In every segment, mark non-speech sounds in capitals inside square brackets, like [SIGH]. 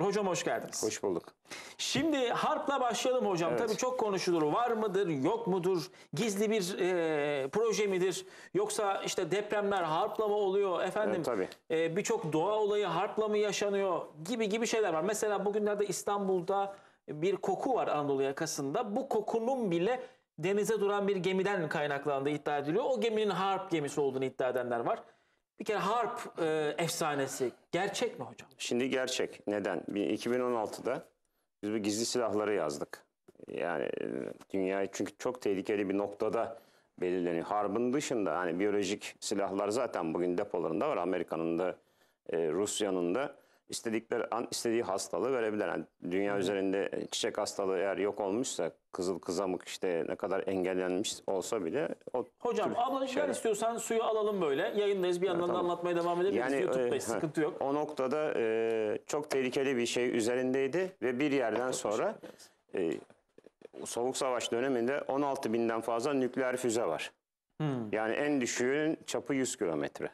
Hocam hoş geldiniz. Hoş bulduk. Şimdi harpla başlayalım hocam. Evet. Tabii çok konuşulur. Var mıdır, yok mudur? Gizli bir e, proje midir? Yoksa işte depremler harpla mı oluyor? Efendim evet, tabii. e, birçok doğa olayı harpla mı yaşanıyor? Gibi gibi şeyler var. Mesela bugünlerde İstanbul'da bir koku var Anadolu yakasında. Bu kokunun bile denize duran bir gemiden kaynaklandığı iddia ediliyor. O geminin harp gemisi olduğunu iddia edenler var. Bir kere harp e, efsanesi gerçek mi hocam? Şimdi gerçek. Neden? 2016'da biz bir gizli silahları yazdık. Yani e, dünyayı çünkü çok tehlikeli bir noktada belirleniyor. Harbın dışında hani biyolojik silahlar zaten bugün depolarında var. Amerika'nın da e, Rusya'nın da istedikleri an istediği hastalığı verebilir. Yani dünya üzerinde e, çiçek hastalığı eğer yok olmuşsa kızıl kızamık işte ne kadar engellenmiş olsa bile o Hocam abla şeyler... istiyorsan suyu alalım böyle. Yayındayız bir yandan evet, tamam. da anlatmaya devam edebiliriz. Yani, YouTube'dayız e, sıkıntı yok. O noktada e, çok tehlikeli bir şey üzerindeydi ve bir yerden çok sonra e, Soğuk Savaş döneminde 16 binden fazla nükleer füze var. Hmm. Yani en düşüğünün çapı 100 kilometre.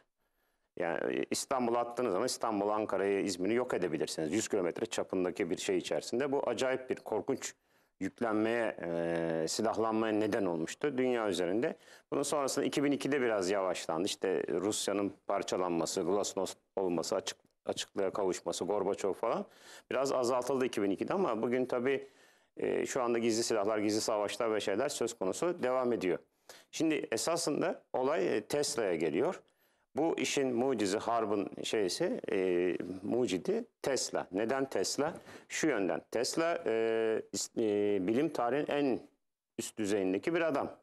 Yani e, İstanbul'a attığınız zaman İstanbul, Ankara'yı, İzmir'i yok edebilirsiniz. 100 kilometre çapındaki bir şey içerisinde. Bu acayip bir korkunç yüklenmeye, e, silahlanmaya neden olmuştu dünya üzerinde. Bunun sonrasında 2002'de biraz yavaşlandı. İşte Rusya'nın parçalanması, glasnost olması, açık, açıklığa kavuşması, Gorbaçov falan biraz azaltıldı 2002'de ama bugün tabii e, şu anda gizli silahlar, gizli savaşlar ve şeyler söz konusu devam ediyor. Şimdi esasında olay e, Tesla'ya geliyor. Bu işin mucizi, harbın şeysi, e, mucidi Tesla. Neden Tesla? Şu yönden. Tesla e, e, bilim tarihinin en üst düzeyindeki bir adam.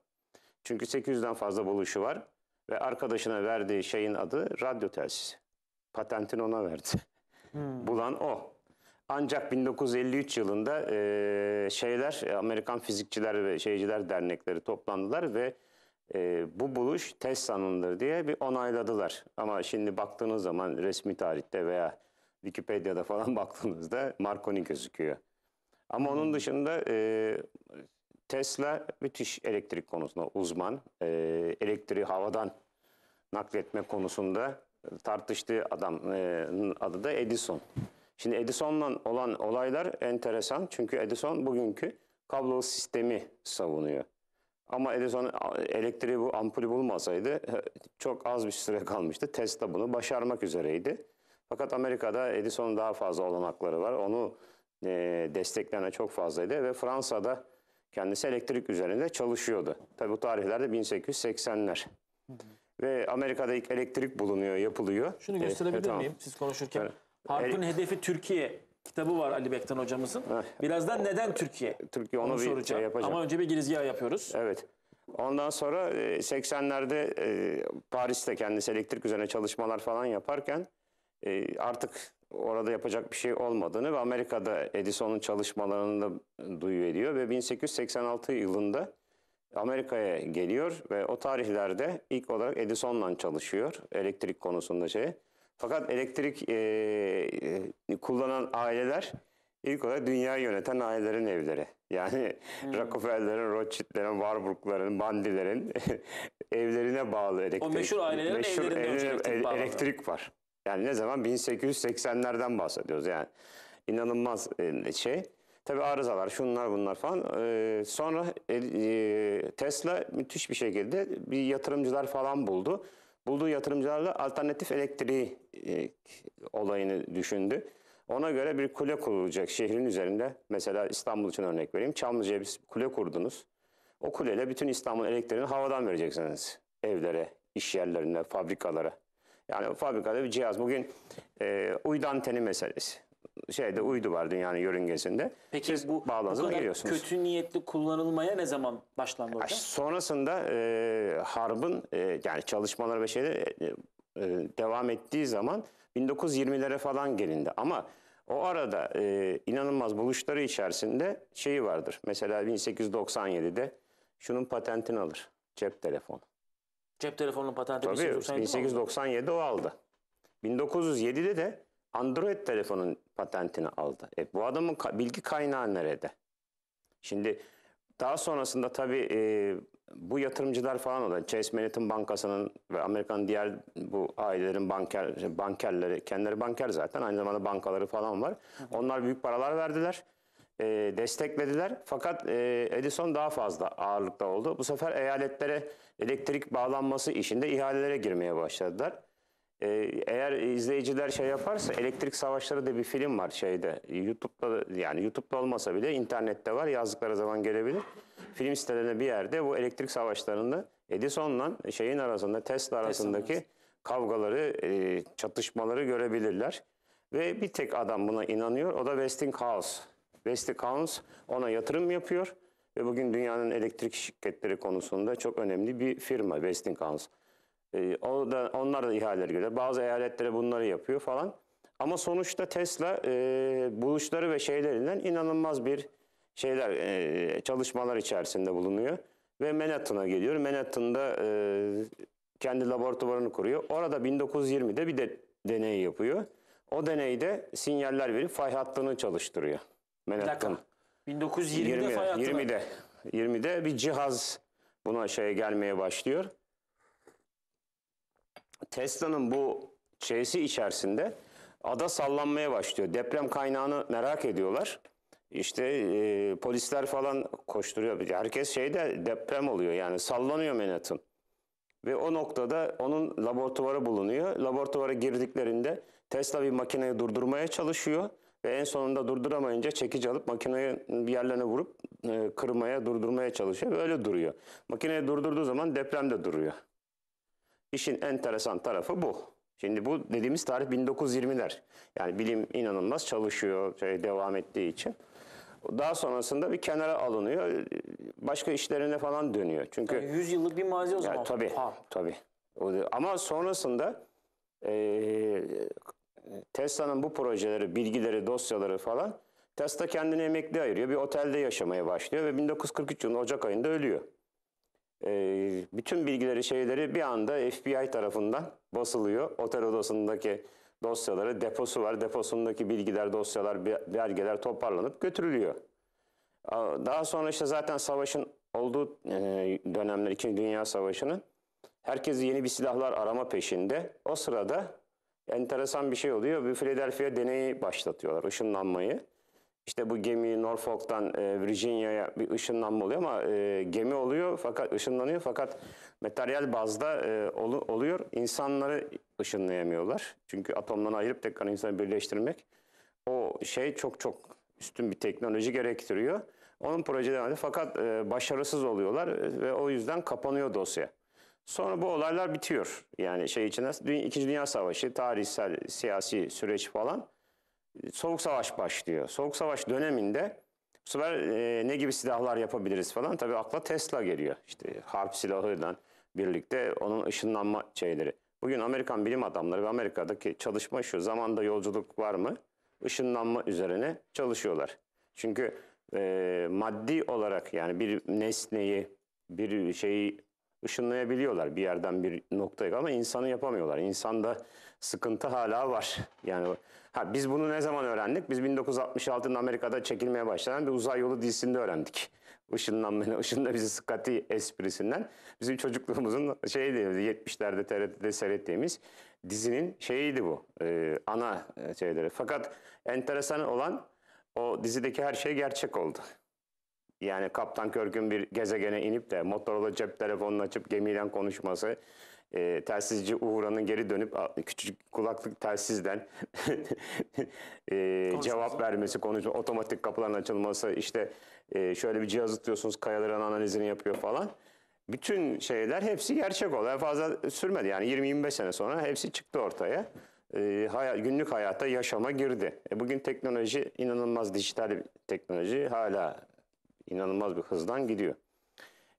Çünkü 800'den fazla buluşu var ve arkadaşına verdiği şeyin adı radyo telsizi. Patentini ona verdi. Hmm. Bulan o. Ancak 1953 yılında e, şeyler Amerikan Fizikçiler ve Şeyciler Dernekleri toplandılar ve e, bu buluş Tesla'nındır diye bir onayladılar. Ama şimdi baktığınız zaman resmi tarihte veya Wikipedia'da falan [LAUGHS] baktığınızda Marconi gözüküyor. Ama onun hmm. dışında e, Tesla müthiş elektrik konusunda uzman. E, elektriği havadan nakletme konusunda tartıştığı adamın e, adı da Edison. Şimdi Edison'la olan olaylar enteresan çünkü Edison bugünkü kablo sistemi savunuyor. Ama Edison elektriği bu ampulü bulmasaydı çok az bir süre kalmıştı. Tesla bunu başarmak üzereydi. Fakat Amerika'da Edison'un daha fazla olanakları var. Onu e, desteklenen çok fazlaydı ve Fransa'da kendisi elektrik üzerinde çalışıyordu. Tabi bu tarihlerde 1880'ler. Ve Amerika'da ilk elektrik bulunuyor, yapılıyor. Şunu gösterebilir e, miyim tamam. siz konuşurken? Harp'ın e, hedefi Türkiye kitabı var Ali Bektan hocamızın. Birazdan neden Türkiye? Türkiye onu, onu bir e, soracağım. Şey yapacağım. Ama önce bir girizgah yapıyoruz. Evet. Ondan sonra 80'lerde e, e, Paris'te kendisi elektrik üzerine çalışmalar falan yaparken artık orada yapacak bir şey olmadığını ve Amerika'da Edison'un çalışmalarını da duyuyor ediyor ve 1886 yılında Amerika'ya geliyor ve o tarihlerde ilk olarak Edison'la çalışıyor elektrik konusunda şey. Fakat elektrik e, kullanan aileler ilk olarak dünyayı yöneten ailelerin evleri. Yani hmm. Rockefeller'in, Rothschild'lerin, Warburg'ların, Bandilerin [LAUGHS] evlerine bağlı elektrik. O meşhur ailelerin meşhur evlerinde elektrik, elektrik var. Yani ne zaman 1880'lerden bahsediyoruz yani. inanılmaz şey. Tabi arızalar şunlar bunlar falan. Ee, sonra e, Tesla müthiş bir şekilde bir yatırımcılar falan buldu bulduğu yatırımcılarla alternatif elektriği e, olayını düşündü. Ona göre bir kule kurulacak şehrin üzerinde. Mesela İstanbul için örnek vereyim. Çamlıca'ya bir kule kurdunuz. O kuleyle bütün İstanbul elektriğini havadan vereceksiniz. Evlere, iş yerlerine, fabrikalara. Yani fabrikada bir cihaz. Bugün e, uydu anteni meselesi şeyde uydu var dünyanın yörüngesinde. Peki Siz bu, bu kadar kötü niyetli kullanılmaya ne zaman başlandı hocam? Sonrasında e, harbın e, yani çalışmalar ve şeyler e, e devam ettiği zaman 1920'lere falan gelindi. Ama o arada e, inanılmaz buluşları içerisinde şeyi vardır. Mesela 1897'de şunun patentini alır. Cep telefonu. Cep telefonunun patenti Tabii, 1897, o aldı. 1907'de de Android telefonun patentini aldı. E, bu adamın ka- bilgi kaynağı nerede? Şimdi daha sonrasında tabii e, bu yatırımcılar falan olan Chase Manhattan Bankası'nın ve Amerikan diğer bu ailelerin banker, bankerleri, kendileri banker zaten aynı zamanda bankaları falan var. Onlar büyük paralar verdiler, e, desteklediler. Fakat e, Edison daha fazla ağırlıkta oldu. Bu sefer eyaletlere elektrik bağlanması işinde ihalelere girmeye başladılar. Ee, eğer izleyiciler şey yaparsa Elektrik Savaşları diye bir film var şeyde. YouTube'da yani YouTube'da olmasa bile internette var. Yazdıkları zaman gelebilir. Film sitelerinde bir yerde bu elektrik savaşlarında Edison'la şeyin arasında Tesla arasındaki Tesla. kavgaları, e, çatışmaları görebilirler. Ve bir tek adam buna inanıyor. O da Westinghouse. Westinghouse ona yatırım yapıyor ve bugün dünyanın elektrik şirketleri konusunda çok önemli bir firma Westinghouse. Ee, o da, onlar da ihaleleri göre. Bazı eyaletlere bunları yapıyor falan. Ama sonuçta Tesla e, buluşları ve şeylerinden inanılmaz bir şeyler e, çalışmalar içerisinde bulunuyor. Ve Manhattan'a geliyor. Manhattan'da e, kendi laboratuvarını kuruyor. Orada 1920'de bir de deney yapıyor. O deneyde sinyaller verip fay hattını çalıştırıyor. Manhattan. 1920'de 20, fay hattını. 20'de. 20'de bir cihaz buna şeye gelmeye başlıyor. Tesla'nın bu şeysi içerisinde ada sallanmaya başlıyor. Deprem kaynağını merak ediyorlar. İşte e, polisler falan koşturuyor. Herkes şeyde deprem oluyor yani sallanıyor Manhattan. Ve o noktada onun laboratuvarı bulunuyor. Laboratuvara girdiklerinde Tesla bir makineyi durdurmaya çalışıyor. Ve en sonunda durduramayınca çekici alıp makineyi yerlerine vurup e, kırmaya, durdurmaya çalışıyor. Böyle duruyor. Makineyi durdurduğu zaman deprem de duruyor. İşin enteresan tarafı bu. Şimdi bu dediğimiz tarih 1920'ler. Yani bilim inanılmaz çalışıyor şey devam ettiği için. Daha sonrasında bir kenara alınıyor. Başka işlerine falan dönüyor. Çünkü yani 100 yıllık bir mazi o zaman. Yani, tabii. Ha. Tabii. Ama sonrasında e, Tesla'nın bu projeleri, bilgileri, dosyaları falan Tesla kendini emekli ayırıyor. Bir otelde yaşamaya başlıyor ve 1943 yılında Ocak ayında ölüyor. Ee, bütün bilgileri şeyleri bir anda FBI tarafından basılıyor. Otel odasındaki dosyaları deposu var. Deposundaki bilgiler, dosyalar, belgeler toparlanıp götürülüyor. Daha sonra işte zaten savaşın olduğu e, dönemler, İkinci Dünya Savaşı'nın herkes yeni bir silahlar arama peşinde. O sırada enteresan bir şey oluyor. Bir Philadelphia deneyi başlatıyorlar, ışınlanmayı. İşte bu gemi Norfolk'tan e, Virginia'ya bir ışınlanma oluyor ama e, gemi oluyor fakat ışınlanıyor fakat materyal bazda e, oluyor. İnsanları ışınlayamıyorlar. Çünkü atomdan ayırıp tekrar insanı birleştirmek o şey çok çok üstün bir teknoloji gerektiriyor. Onun projeden aldı fakat başarısız oluyorlar ve o yüzden kapanıyor dosya. Sonra bu olaylar bitiyor. Yani şey için İkinci Dünya Savaşı, tarihsel, siyasi süreç falan. Soğuk Savaş başlıyor. Soğuk Savaş döneminde bu sefer e, ne gibi silahlar yapabiliriz falan. Tabii akla Tesla geliyor. İşte harp silahıyla birlikte onun ışınlanma şeyleri. Bugün Amerikan bilim adamları ve Amerika'daki çalışma şu. Zamanda yolculuk var mı? Işınlanma üzerine çalışıyorlar. Çünkü e, maddi olarak yani bir nesneyi, bir şeyi ışınlayabiliyorlar bir yerden bir noktaya ama insanı yapamıyorlar. İnsan da sıkıntı hala var. Yani ha, biz bunu ne zaman öğrendik? Biz 1966'da Amerika'da çekilmeye başlanan bir uzay yolu dizisinde öğrendik. Işınlanmanın, [LAUGHS] ışında bizi sıkati esprisinden. Bizim çocukluğumuzun şeydi 70'lerde TRT'de seyrettiğimiz dizinin şeyiydi bu. E, ana e, şeyleri. Fakat enteresan olan o dizideki her şey gerçek oldu. Yani Kaptan Körk'ün bir gezegene inip de Motorola cep telefonunu açıp gemiden konuşması, e, telsizci Uğur'a'nın geri dönüp küçük kulaklık telsizden [LAUGHS] e, cevap vermesi, konuşma, otomatik kapıların açılması, işte e, şöyle bir cihaz tutuyorsunuz, kayaların analizini yapıyor falan. Bütün şeyler hepsi gerçek oldu. Yani fazla sürmedi yani 20-25 sene sonra hepsi çıktı ortaya. E, ee, hayat, günlük hayata, yaşama girdi. E, bugün teknoloji inanılmaz dijital bir teknoloji hala inanılmaz bir hızdan gidiyor.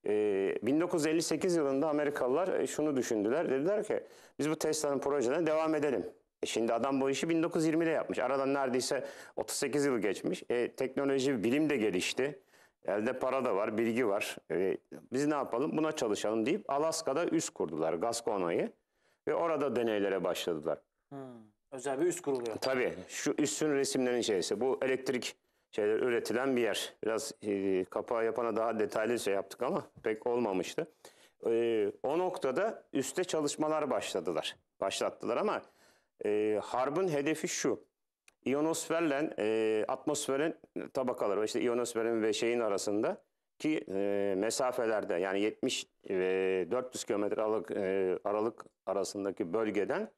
1958 ee, yılında Amerikalılar e, şunu düşündüler. Dediler ki biz bu Tesla'nın projesine devam edelim. E, şimdi adam bu işi 1920'de yapmış. Aradan neredeyse 38 yıl geçmiş. E, teknoloji, bilim de gelişti. Elde para da var, bilgi var. E, biz ne yapalım? Buna çalışalım deyip Alaska'da üs kurdular, Gascona'yı. Ve orada deneylere başladılar. Hmm, özel bir üs kuruluyor. Tabii. Şu üstün resimlerin içerisinde Bu elektrik şeyler üretilen bir yer. Biraz e, kapağı yapana daha detaylı şey yaptık ama pek olmamıştı. E, o noktada üste çalışmalar başladılar, başlattılar ama e, harbın hedefi şu. İyonosferle e, atmosferin tabakaları, işte iyonosferin ve şeyin arasında ki e, mesafelerde yani 70 ve 400 kilometre aralık, e, aralık arasındaki bölgeden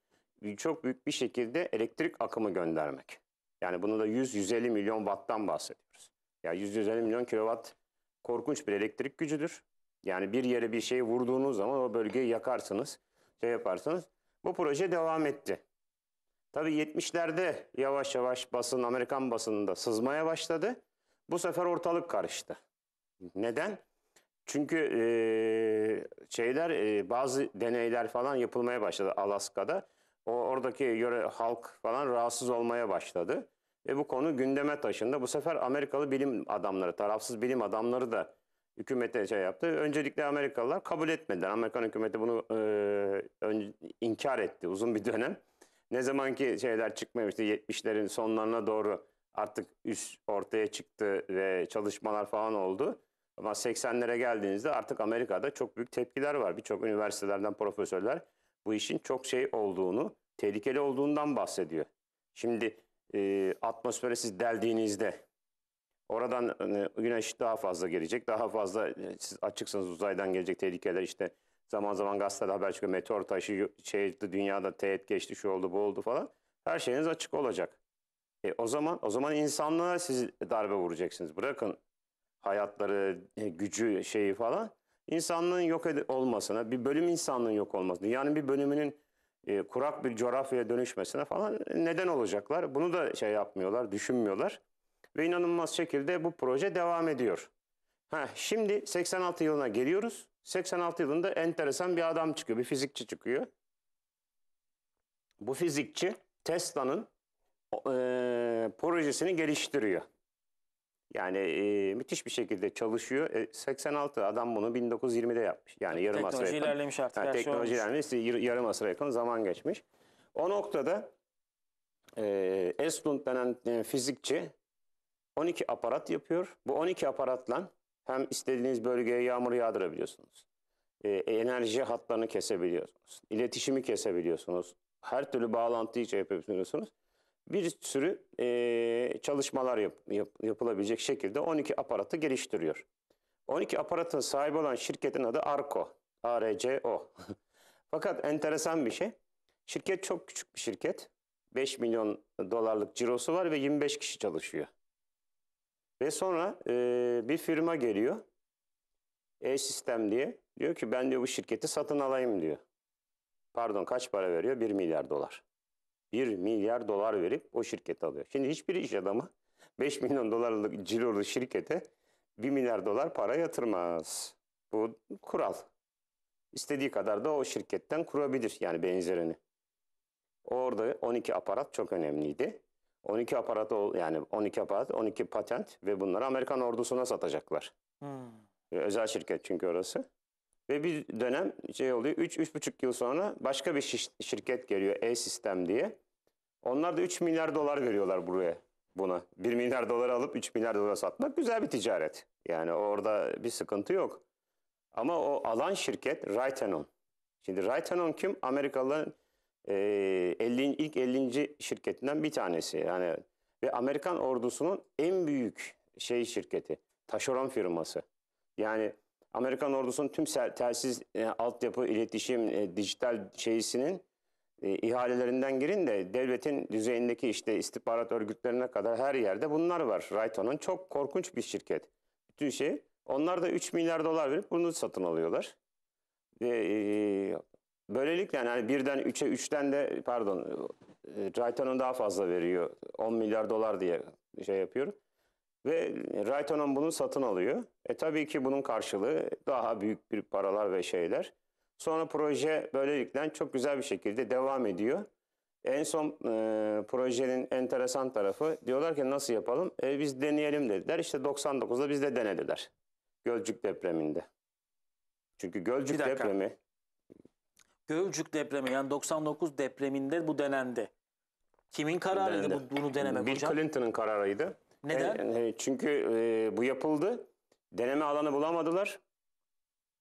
çok büyük bir şekilde elektrik akımı göndermek. Yani bunu da 100-150 milyon watt'tan bahsediyoruz. Ya yani 100-150 milyon kilowatt korkunç bir elektrik gücüdür. Yani bir yere bir şey vurduğunuz zaman o bölgeyi yakarsınız, şey yaparsınız. Bu proje devam etti. Tabii 70'lerde yavaş yavaş basın, Amerikan basınında sızmaya başladı. Bu sefer ortalık karıştı. Neden? Çünkü e, şeyler e, bazı deneyler falan yapılmaya başladı Alaska'da. O, oradaki yöre halk falan rahatsız olmaya başladı. Ve bu konu gündeme taşındı. Bu sefer Amerikalı bilim adamları, tarafsız bilim adamları da hükümete şey yaptı. Öncelikle Amerikalılar kabul etmediler. Amerikan hükümeti bunu e, ön, inkar etti uzun bir dönem. Ne zamanki şeyler çıkmamıştı 70'lerin sonlarına doğru artık üst ortaya çıktı ve çalışmalar falan oldu. Ama 80'lere geldiğinizde artık Amerika'da çok büyük tepkiler var. Birçok üniversitelerden profesörler bu işin çok şey olduğunu tehlikeli olduğundan bahsediyor. Şimdi e, atmosfere siz deldiğinizde oradan e, güneş daha fazla gelecek. Daha fazla e, siz açıksınız uzaydan gelecek tehlikeler işte zaman zaman gazetede haber çıkıyor. Meteor taşı şey, dünyada teğet geçti şu oldu bu oldu falan. Her şeyiniz açık olacak. E, o zaman o zaman insanlığa siz darbe vuracaksınız. Bırakın hayatları, e, gücü şeyi falan. İnsanlığın yok olmasına, bir bölüm insanlığın yok olmasına, dünyanın bir bölümünün e, kurak bir coğrafyaya dönüşmesine falan neden olacaklar. Bunu da şey yapmıyorlar, düşünmüyorlar. Ve inanılmaz şekilde bu proje devam ediyor. Ha, şimdi 86 yılına geliyoruz. 86 yılında enteresan bir adam çıkıyor, bir fizikçi çıkıyor. Bu fizikçi Tesla'nın e, projesini geliştiriyor. Yani e, müthiş bir şekilde çalışıyor. E, 86 adam bunu 1920'de yapmış. Yani yarım teknoloji asra yakın. ilerlemiş artık. Yani şey teknoloji şey ilerlemiş. Yarım asra yakın zaman geçmiş. O noktada e, Eslund denen e, fizikçi 12 aparat yapıyor. Bu 12 aparatla hem istediğiniz bölgeye yağmur yağdırabiliyorsunuz. E, enerji hatlarını kesebiliyorsunuz. İletişimi kesebiliyorsunuz. Her türlü bağlantıyı şey yapabiliyorsunuz bir sürü e, çalışmalar yap, yap, yapılabilecek şekilde 12 aparatı geliştiriyor. 12 aparatın sahibi olan şirketin adı ARCO. ARCO. [LAUGHS] Fakat enteresan bir şey. Şirket çok küçük bir şirket. 5 milyon dolarlık cirosu var ve 25 kişi çalışıyor. Ve sonra e, bir firma geliyor. E-Sistem diye. Diyor ki ben diyor bu şirketi satın alayım diyor. Pardon kaç para veriyor? 1 milyar dolar. 1 milyar dolar verip o şirketi alıyor. Şimdi hiçbir iş adamı 5 milyon dolarlık cilolu şirkete 1 milyar dolar para yatırmaz. Bu kural. İstediği kadar da o şirketten kurabilir yani benzerini. Orada 12 aparat çok önemliydi. 12 aparat yani 12 aparat, 12 patent ve bunları Amerikan ordusuna satacaklar. Hmm. Özel şirket çünkü orası. Ve bir dönem şey oluyor 3 buçuk yıl sonra başka bir şirket geliyor E-Sistem diye. Onlar da 3 milyar dolar veriyorlar buraya buna. 1 milyar dolar alıp 3 milyar dolara satmak güzel bir ticaret. Yani orada bir sıkıntı yok. Ama o alan şirket Raytheon. Şimdi Raytheon kim? Amerikalıların e, 50, ilk 50. şirketinden bir tanesi. Yani ve Amerikan ordusunun en büyük şey şirketi. Taşeron firması. Yani Amerikan ordusunun tüm telsiz e, altyapı, iletişim, e, dijital şeysinin e, ihalelerinden girin de devletin düzeyindeki işte istihbarat örgütlerine kadar her yerde bunlar var. Raytheon'un çok korkunç bir şirket. Bütün şey. Onlar da 3 milyar dolar verip bunu satın alıyorlar. Ve e, böylelikle yani hani, birden 3'e 3'ten de pardon e, Raytheon'un daha fazla veriyor. 10 milyar dolar diye şey yapıyorum. Ve e, Raytonan bunu satın alıyor. E tabii ki bunun karşılığı daha büyük bir paralar ve şeyler. Sonra proje böylelikle çok güzel bir şekilde devam ediyor. En son e, projenin enteresan tarafı diyorlar ki nasıl yapalım? E, biz deneyelim dediler. İşte 99'da biz de denediler. Gölcük depreminde. Çünkü Gölcük depremi... Gölcük depremi yani 99 depreminde bu denendi. Kimin kararıydı denendi. bunu denemek Bill hocam? Bill Clinton'ın kararıydı. Neden? E, e, çünkü e, bu yapıldı. Deneme alanı bulamadılar.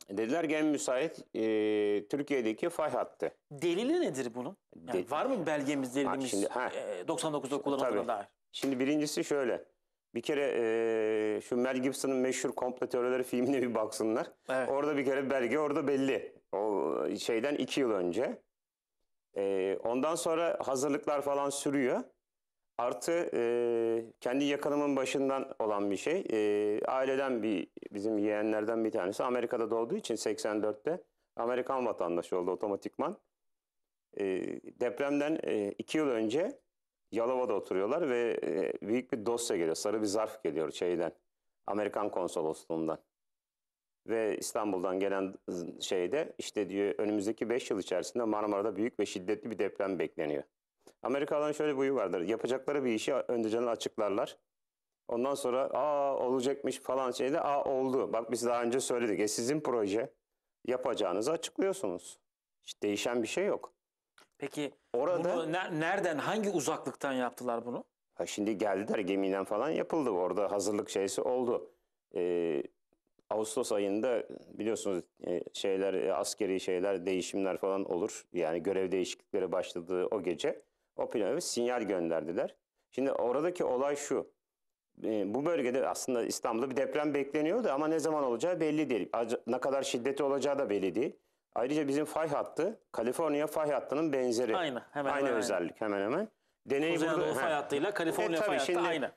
Dediler gen müsait e, Türkiye'deki fay hattı. Delili nedir bunun? Yani De- var mı belgemiz, delilimiz ha, e, şimdi, E, 99'da kullanıldığına dair? Şimdi birincisi şöyle. Bir kere e, şu Mel Gibson'ın meşhur komplo teorileri filmine bir baksınlar. Evet. Orada bir kere belge orada belli. O şeyden iki yıl önce. E, ondan sonra hazırlıklar falan sürüyor. Artı e, kendi yakınımın başından olan bir şey. E, aileden bir bizim yeğenlerden bir tanesi Amerika'da doğduğu için 84'te Amerikan vatandaşı oldu otomatikman. E, depremden e, iki yıl önce Yalova'da oturuyorlar ve e, büyük bir dosya geliyor. Sarı bir zarf geliyor şeyden. Amerikan konsolosluğundan. Ve İstanbul'dan gelen şeyde işte diyor önümüzdeki 5 yıl içerisinde Marmara'da büyük ve şiddetli bir deprem bekleniyor. Amerikalıların şöyle bir huyu vardır. Yapacakları bir işi önceden açıklarlar. Ondan sonra aa olacakmış falan şeyde aa oldu. Bak biz daha önce söyledik. E sizin proje yapacağınızı açıklıyorsunuz. Hiç değişen bir şey yok. Peki Orada, bunu ner- nereden hangi uzaklıktan yaptılar bunu? Ha şimdi geldiler gemiden falan yapıldı. Orada hazırlık şeysi oldu. Ee, Ağustos ayında biliyorsunuz e, şeyler e, askeri şeyler değişimler falan olur. Yani görev değişiklikleri başladığı o gece o planörü sinyal gönderdiler. Şimdi oradaki olay şu. Ee, bu bölgede aslında İstanbul'da bir deprem bekleniyordu ama ne zaman olacağı belli değil. Ne kadar şiddeti olacağı da belli değil. Ayrıca bizim fay hattı, Kaliforniya fay hattının benzeri. Aynı, hemen aynı hemen özellik aynı. hemen hemen. Deney Kuzey Anadolu fay hattıyla Kaliforniya e, fay hattı şimdi, aynı.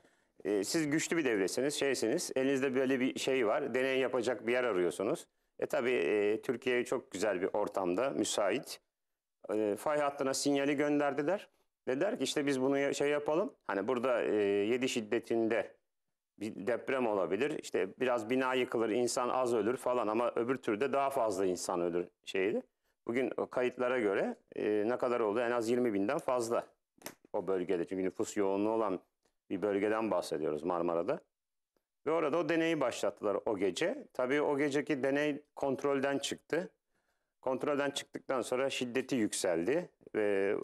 E, siz güçlü bir devletsiniz, şeysiniz. Elinizde böyle bir şey var. Deney yapacak bir yer arıyorsunuz. E tabii e, Türkiye çok güzel bir ortamda, müsait. E, fay hattına sinyali gönderdiler. Dediler ki işte biz bunu şey yapalım. Hani burada e, 7 şiddetinde bir deprem olabilir. İşte biraz bina yıkılır, insan az ölür falan ama öbür türde daha fazla insan ölür şeydi. Bugün kayıtlara göre e, ne kadar oldu? En az 20 binden fazla o bölgede. Çünkü nüfus yoğunluğu olan bir bölgeden bahsediyoruz Marmara'da. Ve orada o deneyi başlattılar o gece. Tabii o geceki deney kontrolden çıktı. Kontrolden çıktıktan sonra şiddeti yükseldi ve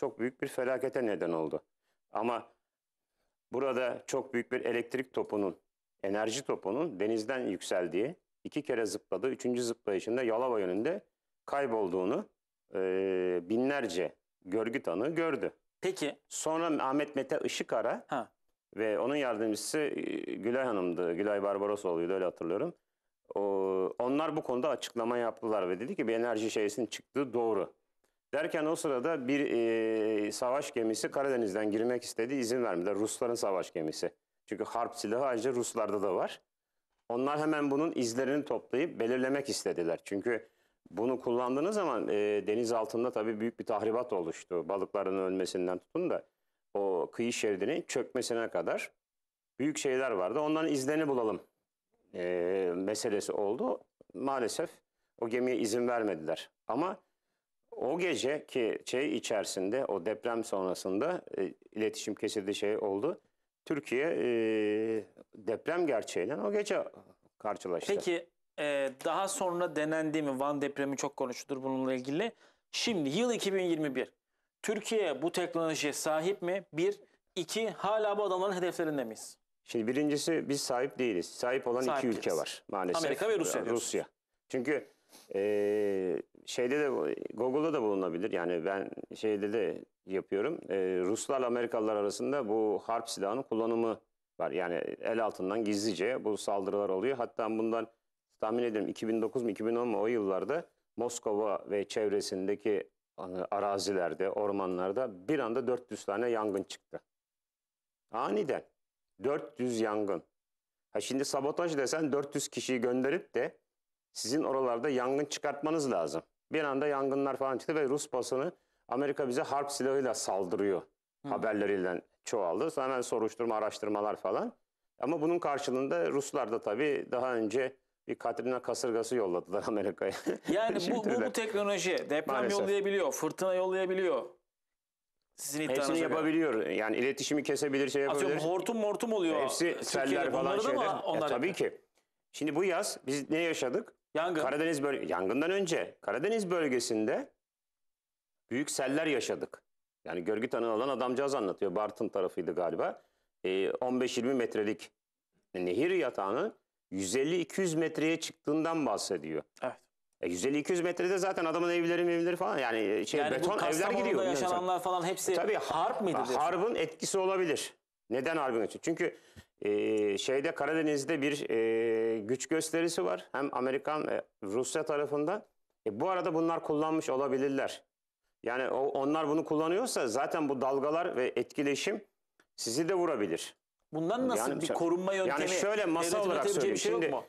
çok büyük bir felakete neden oldu. Ama burada çok büyük bir elektrik topunun, enerji topunun denizden yükseldiği, iki kere zıpladığı, üçüncü zıplayışında Yalova yönünde kaybolduğunu e, binlerce görgü tanığı gördü. Peki. Sonra Ahmet Mete Işıkara ha. ve onun yardımcısı Gülay Hanım'dı. Gülay Barbarosoğlu'ydu öyle hatırlıyorum. O, onlar bu konuda açıklama yaptılar ve dedi ki bir enerji şeysinin çıktığı doğru. Derken o sırada bir e, savaş gemisi Karadeniz'den girmek istedi. izin vermediler. Rusların savaş gemisi. Çünkü harp silahı ayrıca Ruslarda da var. Onlar hemen bunun izlerini toplayıp belirlemek istediler. Çünkü bunu kullandığınız zaman e, deniz altında tabii büyük bir tahribat oluştu. Balıkların ölmesinden tutun da o kıyı şeridinin çökmesine kadar büyük şeyler vardı. Onların izlerini bulalım e, meselesi oldu. Maalesef o gemiye izin vermediler. Ama o gece ki şey içerisinde o deprem sonrasında e, iletişim kesildi şey oldu. Türkiye e, deprem gerçeğiyle o gece karşılaştı. Peki e, daha sonra denendi mi? Van depremi çok konuşulur bununla ilgili. Şimdi yıl 2021. Türkiye bu teknolojiye sahip mi? Bir. iki hala bu adamların hedeflerinde miyiz? Şimdi birincisi biz sahip değiliz. Sahip olan sahip iki değiliz. ülke var maalesef. Amerika ve Rusya. Rusya. Diyorsun. Çünkü ee, şeyde de Google'da da bulunabilir. Yani ben şeyde de yapıyorum. Ee, Ruslarla Amerikalılar arasında bu harp silahının kullanımı var. Yani el altından gizlice bu saldırılar oluyor. Hatta bundan tahmin ediyorum 2009 mu 2010 mu o yıllarda Moskova ve çevresindeki e, arazilerde, ormanlarda bir anda 400 tane yangın çıktı. Aniden 400 yangın. Ha şimdi sabotaj desen 400 kişiyi gönderip de sizin oralarda yangın çıkartmanız lazım. Bir anda yangınlar falan çıktı ve Rus basını Amerika bize harp silahıyla saldırıyor Hı. haberleriyle çoğaldı. Sonra hemen soruşturma, araştırmalar falan. Ama bunun karşılığında Ruslar da tabii daha önce bir Katrina kasırgası yolladılar [LAUGHS] Amerika'ya. Yani bu, bu, bu teknoloji deprem Maalesef. yollayabiliyor, fırtına yollayabiliyor. Sizin Hepsini göre. yapabiliyor. Yani iletişimi kesebilir, şey yapabilir. Atıyorum hortum mortum oluyor. Hepsi seller falan şeyler. Onlar tabii ki. Şimdi bu yaz biz ne yaşadık? Yangın. Karadeniz bölge yangından önce Karadeniz bölgesinde büyük seller yaşadık. Yani görgü tanığı olan adamcağız anlatıyor. Bartın tarafıydı galiba. E, ee, 15-20 metrelik nehir yatağının 150-200 metreye çıktığından bahsediyor. Evet. E 150-200 metrede zaten adamın evleri evleri falan yani şey yani beton evler gidiyor. yaşananlar falan hepsi e, tabii, harp mıydı? Diyorsun? Harbın etkisi olabilir. Neden harbın etkisi? Çünkü e, şeyde Karadeniz'de bir e, güç gösterisi var. Hem Amerikan ve Rusya tarafında. E, bu arada bunlar kullanmış olabilirler. Yani o, onlar bunu kullanıyorsa zaten bu dalgalar ve etkileşim sizi de vurabilir. Bundan nasıl yani, bir korunma yöntemi? Yani şöyle masa olarak söyleyeyim. Bir şey Şimdi, yok mu?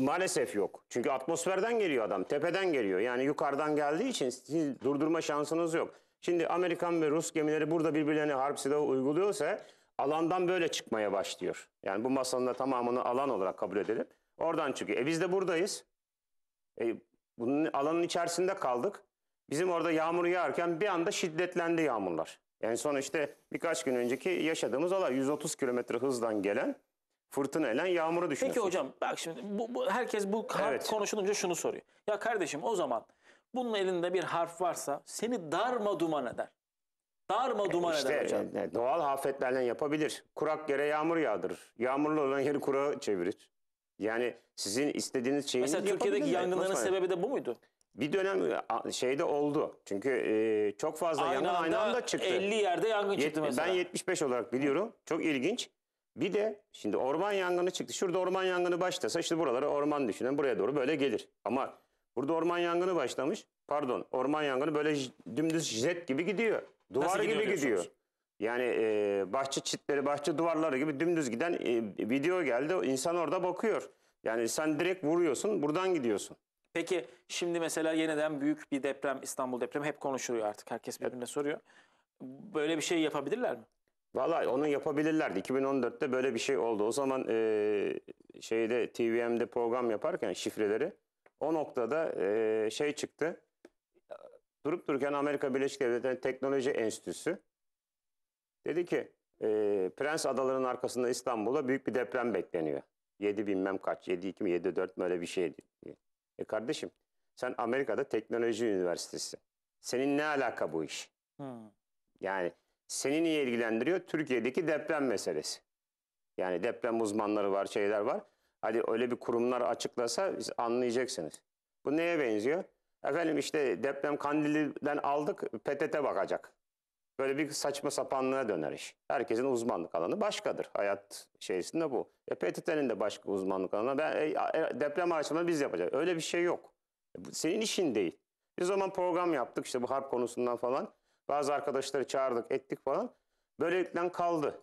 Maalesef yok. Çünkü atmosferden geliyor adam, tepeden geliyor. Yani yukarıdan geldiği için siz durdurma şansınız yok. Şimdi Amerikan ve Rus gemileri burada birbirlerine harp silahı uyguluyorsa alandan böyle çıkmaya başlıyor. Yani bu masanın da tamamını alan olarak kabul edelim. Oradan çıkıyor. E biz de buradayız. E, bunun alanın içerisinde kaldık. Bizim orada yağmur yağarken bir anda şiddetlendi yağmurlar. Yani son işte birkaç gün önceki yaşadığımız olay 130 kilometre hızdan gelen fırtına fırtınayla yağmuru düşünüyorsun. Peki hocam bak şimdi bu, bu, herkes bu evet. konuşulunca şunu soruyor. Ya kardeşim o zaman bunun elinde bir harf varsa seni darma duman eder. Darma duman işte, eder hocam. E, doğal afetlerden yapabilir. Kurak yere yağmur yağdırır. Yağmurlu olan yeri kura çevirir. Yani sizin istediğiniz şeyi Mesela Türkiye'deki yangınların sebebi de bu muydu? Bir dönem şeyde oldu. Çünkü e, çok fazla aynı yangın anda, aynı anda çıktı. 50 yerde yangın Yet, çıktı mesela. Ben 75 olarak biliyorum. Çok ilginç. Bir de şimdi orman yangını çıktı. Şurada orman yangını başlasa işte buralara orman düşünün buraya doğru böyle gelir. Ama burada orman yangını başlamış. Pardon orman yangını böyle dümdüz jet gibi gidiyor. Duvar Nasıl gibi gidiyor Yani e, bahçe çitleri, bahçe duvarları gibi dümdüz giden e, video geldi. İnsan orada bakıyor. Yani sen direkt vuruyorsun, buradan gidiyorsun. Peki şimdi mesela yeniden büyük bir deprem, İstanbul depremi hep konuşuluyor artık. Herkes birbirine soruyor. Böyle bir şey yapabilirler mi? Vallahi onu yapabilirlerdi. 2014'te böyle bir şey oldu. O zaman e, şeyde TVM'de program yaparken şifreleri o noktada e, şey çıktı durup dururken Amerika Birleşik Devletleri Teknoloji Enstitüsü dedi ki e, Prens Adaları'nın arkasında İstanbul'a büyük bir deprem bekleniyor. 7 bilmem kaç, 7 2 mi, 7 4 mü öyle bir şey diye. E kardeşim sen Amerika'da teknoloji üniversitesi. Senin ne alaka bu iş? Hmm. Yani seni niye ilgilendiriyor? Türkiye'deki deprem meselesi. Yani deprem uzmanları var, şeyler var. Hadi öyle bir kurumlar açıklasa anlayacaksınız. Bu neye benziyor? Efendim işte deprem kandilinden aldık PTT bakacak. Böyle bir saçma sapanlığa döner iş. Herkesin uzmanlık alanı başkadır. Hayat şeysinde bu. E PTT'nin de başka uzmanlık alanı. Ben, e, e, deprem araştırmaları biz yapacağız. Öyle bir şey yok. E, senin işin değil. Biz o zaman program yaptık işte bu harp konusundan falan. Bazı arkadaşları çağırdık ettik falan. Böylelikle kaldı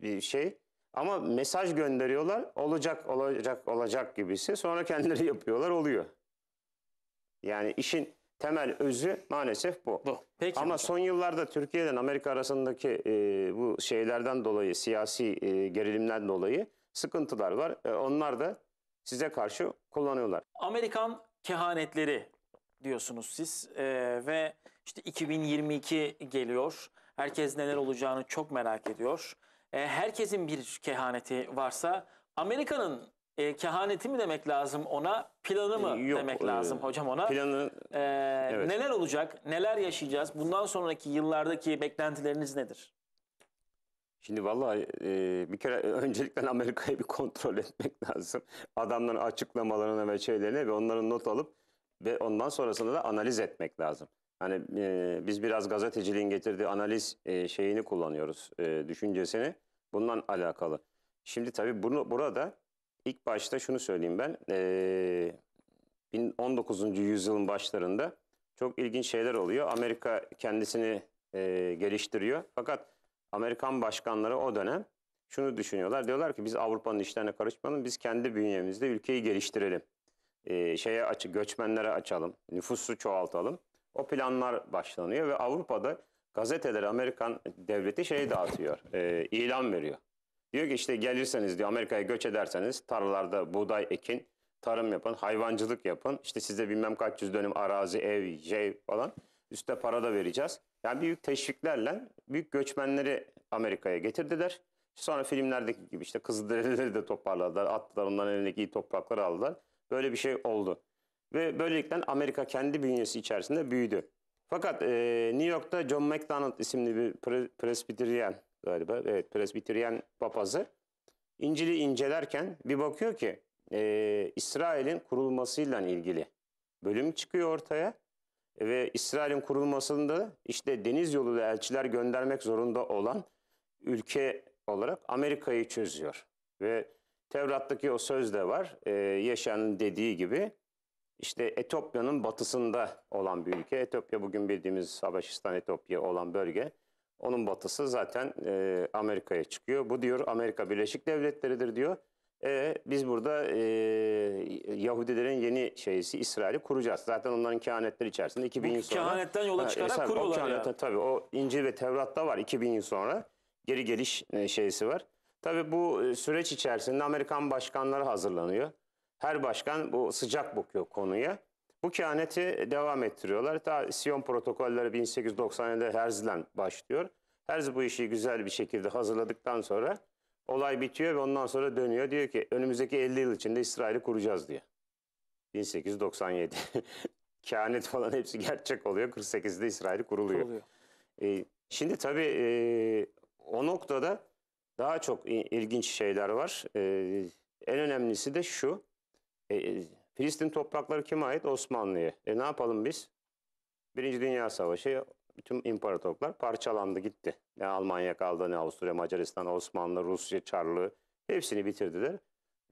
bir şey. Ama mesaj gönderiyorlar olacak olacak olacak gibisi. Sonra kendileri [LAUGHS] yapıyorlar oluyor. Yani işin temel özü maalesef bu. bu. Peki Ama hocam. son yıllarda Türkiye'den Amerika arasındaki e, bu şeylerden dolayı, siyasi e, gerilimden dolayı sıkıntılar var. E, onlar da size karşı kullanıyorlar. Amerikan kehanetleri diyorsunuz siz e, ve işte 2022 geliyor. Herkes neler olacağını çok merak ediyor. E, herkesin bir kehaneti varsa Amerika'nın e, kehaneti mi demek lazım ona, planı mı e, Yok, demek e, lazım hocam ona? Planı, e, evet. Neler olacak, neler yaşayacağız? Bundan sonraki yıllardaki beklentileriniz nedir? Şimdi vallahi e, bir kere [LAUGHS] öncelikle Amerika'yı bir kontrol etmek lazım. Adamların açıklamalarına ve şeylerine ve onların not alıp ve ondan sonrasında da analiz etmek lazım. Hani e, biz biraz gazeteciliğin getirdiği analiz e, şeyini kullanıyoruz, e, düşüncesini. Bundan alakalı. Şimdi tabii bunu burada İlk başta şunu söyleyeyim ben. E, ee, 19. yüzyılın başlarında çok ilginç şeyler oluyor. Amerika kendisini e, geliştiriyor. Fakat Amerikan başkanları o dönem şunu düşünüyorlar. Diyorlar ki biz Avrupa'nın işlerine karışmayalım. Biz kendi bünyemizde ülkeyi geliştirelim. E, şeye aç göçmenlere açalım. Nüfusu çoğaltalım. O planlar başlanıyor ve Avrupa'da gazeteleri Amerikan devleti şey dağıtıyor. E, ilan veriyor. Diyor ki işte gelirseniz diyor Amerika'ya göç ederseniz tarlalarda buğday ekin, tarım yapın, hayvancılık yapın. İşte size bilmem kaç yüz dönüm arazi, ev, şey falan üstte para da vereceğiz. Yani büyük teşviklerle büyük göçmenleri Amerika'ya getirdiler. Sonra filmlerdeki gibi işte Kızılderilileri de toparladılar. Attılar onların elindeki iyi toprakları aldılar. Böyle bir şey oldu. Ve böylelikle Amerika kendi bünyesi içerisinde büyüdü. Fakat e, New York'ta John McDonald isimli bir pre- presbiteryen galiba. Evet Presbiteryen papazı İncil'i incelerken bir bakıyor ki e, İsrail'in kurulmasıyla ilgili bölüm çıkıyor ortaya. E, ve İsrail'in kurulmasında işte deniz yoluyla elçiler göndermek zorunda olan ülke olarak Amerika'yı çözüyor. Ve Tevrat'taki o söz de var. E, Yaşan'ın dediği gibi işte Etopya'nın batısında olan bir ülke. Etopya bugün bildiğimiz Habeşistan Etopya olan bölge. Onun batısı zaten e, Amerika'ya çıkıyor. Bu diyor Amerika Birleşik Devletleri'dir diyor. E, biz burada e, Yahudilerin yeni şeysi İsrail'i kuracağız. Zaten onların kehanetleri içerisinde 2000 yıl sonra. Kehanetten yola çıkarak ha, e, kuruyorlar. O kehanette, yani. Tabii o İncil ve Tevrat'ta var 2000 yıl sonra. Geri geliş e, şeysi var. Tabii bu e, süreç içerisinde Amerikan başkanları hazırlanıyor. Her başkan bu sıcak bakıyor konuya. Bu kehaneti devam ettiriyorlar. Ta Siyon protokolleri 1897'de Herzl'den başlıyor. Herzl bu işi güzel bir şekilde hazırladıktan sonra olay bitiyor ve ondan sonra dönüyor. Diyor ki önümüzdeki 50 yıl içinde İsrail'i kuracağız diye. 1897. [LAUGHS] kehanet falan hepsi gerçek oluyor. 48'de İsrail kuruluyor. kuruluyor. Ee, şimdi tabii e, o noktada daha çok ilginç şeyler var. Ee, en önemlisi de şu. E, Filistin toprakları kime ait? Osmanlı'ya. E ne yapalım biz? Birinci Dünya Savaşı bütün imparatorluklar parçalandı gitti. Ne Almanya kaldı, ne Avusturya, Macaristan, Osmanlı, Rusya, Çarlı hepsini bitirdiler.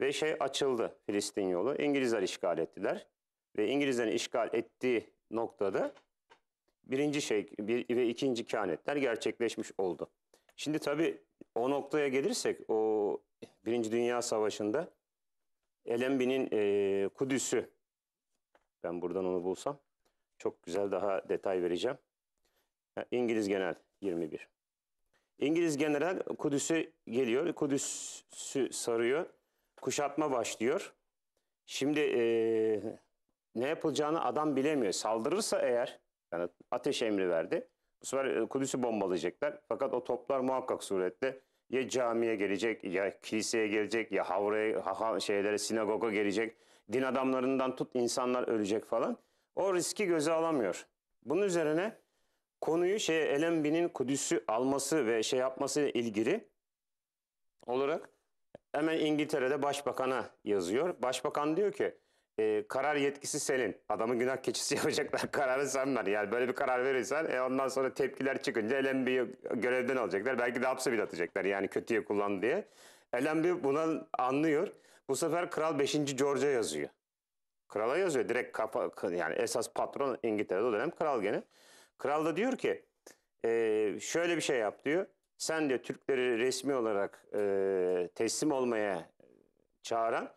Ve şey açıldı Filistin yolu. İngilizler işgal ettiler. Ve İngilizlerin işgal ettiği noktada birinci şey bir, ve ikinci kehanetler gerçekleşmiş oldu. Şimdi tabii o noktaya gelirsek o Birinci Dünya Savaşı'nda Elembi'nin e, Kudüs'ü. Ben buradan onu bulsam çok güzel daha detay vereceğim. İngiliz Genel 21. İngiliz General Kudüs'ü geliyor. Kudüs'ü sarıyor. Kuşatma başlıyor. Şimdi e, ne yapılacağını adam bilemiyor. Saldırırsa eğer yani ateş emri verdi. Bu sefer Kudüs'ü bombalayacaklar. Fakat o toplar muhakkak suretle ya camiye gelecek ya kiliseye gelecek ya havraya ha, şeylere sinagoga gelecek. Din adamlarından tut insanlar ölecek falan. O riski göze alamıyor. Bunun üzerine konuyu şey Elenbi'nin Kudüs'ü alması ve şey yapması ile ilgili olarak hemen İngiltere'de başbakana yazıyor. Başbakan diyor ki e, karar yetkisi senin. Adamın günah keçisi [LAUGHS] yapacaklar. Kararı sen ver. Yani böyle bir karar verirsen e, ondan sonra tepkiler çıkınca LNB'yi görevden alacaklar. Belki de hapse bile atacaklar yani kötüye kullan diye. LNB buna anlıyor. Bu sefer Kral 5. George'a yazıyor. Krala yazıyor. Direkt kafa, yani esas patron İngiltere'de o dönem kral gene. Kral da diyor ki e, şöyle bir şey yap diyor. Sen diyor Türkleri resmi olarak e, teslim olmaya çağıran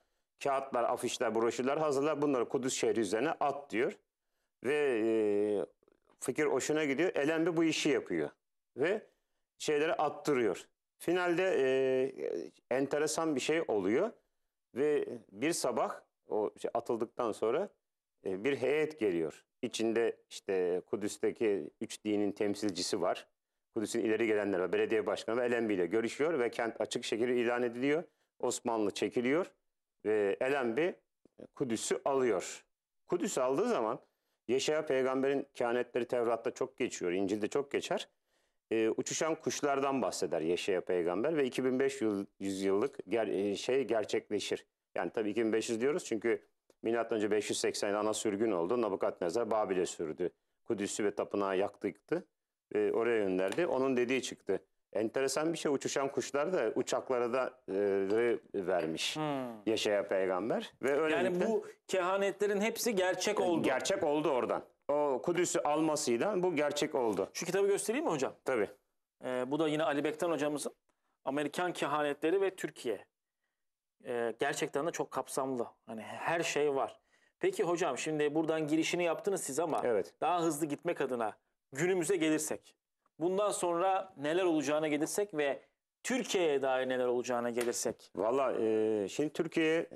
kağıtlar, afişler, broşürler hazırla bunları Kudüs şehri üzerine at diyor. Ve e, fikir hoşuna gidiyor. Elembi bu işi yapıyor ve şeyleri attırıyor. Finalde e, enteresan bir şey oluyor ve bir sabah o şey atıldıktan sonra e, bir heyet geliyor. İçinde işte Kudüs'teki üç dinin temsilcisi var. Kudüs'ün ileri gelenleri Belediye başkanı ve Elembi ile görüşüyor ve kent açık şekilde ilan ediliyor. Osmanlı çekiliyor e, Elenbi Kudüs'ü alıyor. Kudüs aldığı zaman Yeşaya peygamberin kehanetleri Tevrat'ta çok geçiyor, İncil'de çok geçer. E, uçuşan kuşlardan bahseder Yeşaya peygamber ve 2500 yıllık ger- e, şey gerçekleşir. Yani tabii 2500 diyoruz çünkü M.Ö. 580'de ana sürgün oldu. Nabukadnezar Babil'e sürdü. Kudüs'ü ve tapınağı yaktı yıktı. E, oraya gönderdi. Onun dediği çıktı. Enteresan bir şey uçuşan kuşlar da uçaklara da e, vermiş hmm. Yaşaya peygamber. ve Yani bu kehanetlerin hepsi gerçek oldu. Gerçek oldu oradan. O Kudüs'ü almasıyla bu gerçek oldu. Şu kitabı göstereyim mi hocam? Tabii. Ee, bu da yine Ali Bektan hocamızın Amerikan kehanetleri ve Türkiye. Ee, gerçekten de çok kapsamlı. Hani her şey var. Peki hocam şimdi buradan girişini yaptınız siz ama Evet. daha hızlı gitmek adına günümüze gelirsek bundan sonra neler olacağına gelirsek ve Türkiye'ye dair neler olacağına gelirsek. Valla e, şimdi Türkiye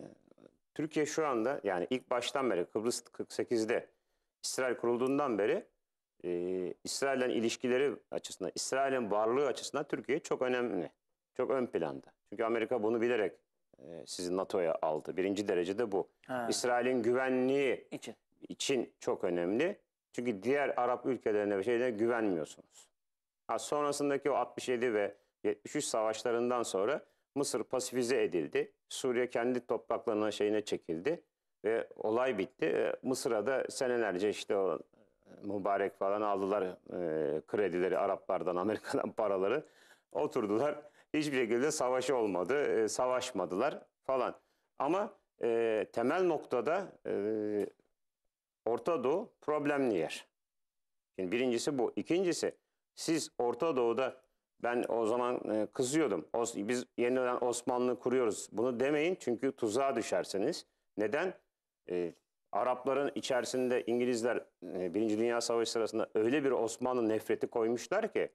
Türkiye şu anda yani ilk baştan beri Kıbrıs 48'de İsrail kurulduğundan beri e, İsrail'le ilişkileri açısından, İsrail'in varlığı açısından Türkiye çok önemli. Çok ön planda. Çünkü Amerika bunu bilerek e, sizi NATO'ya aldı. Birinci derecede bu. İsrail'in güvenliği için. için çok önemli. Çünkü diğer Arap ülkelerine ve şeyine güvenmiyorsunuz. Ha, sonrasındaki o 67 ve 73 savaşlarından sonra Mısır pasifize edildi. Suriye kendi topraklarına şeyine çekildi ve olay bitti. E, Mısır'a da senelerce işte o e, mübarek falan aldılar e, kredileri Araplardan, [LAUGHS] Amerika'dan paraları. Oturdular. Hiçbir şekilde savaşı olmadı. E, savaşmadılar falan. Ama e, temel noktada e, Orta Doğu problemli yer. Şimdi birincisi bu. İkincisi siz Orta Doğu'da ben o zaman e, kızıyordum. Biz yeniden Osmanlı kuruyoruz. Bunu demeyin çünkü tuzağa düşersiniz. Neden? E, Arapların içerisinde İngilizler e, Birinci Dünya Savaşı sırasında öyle bir Osmanlı nefreti koymuşlar ki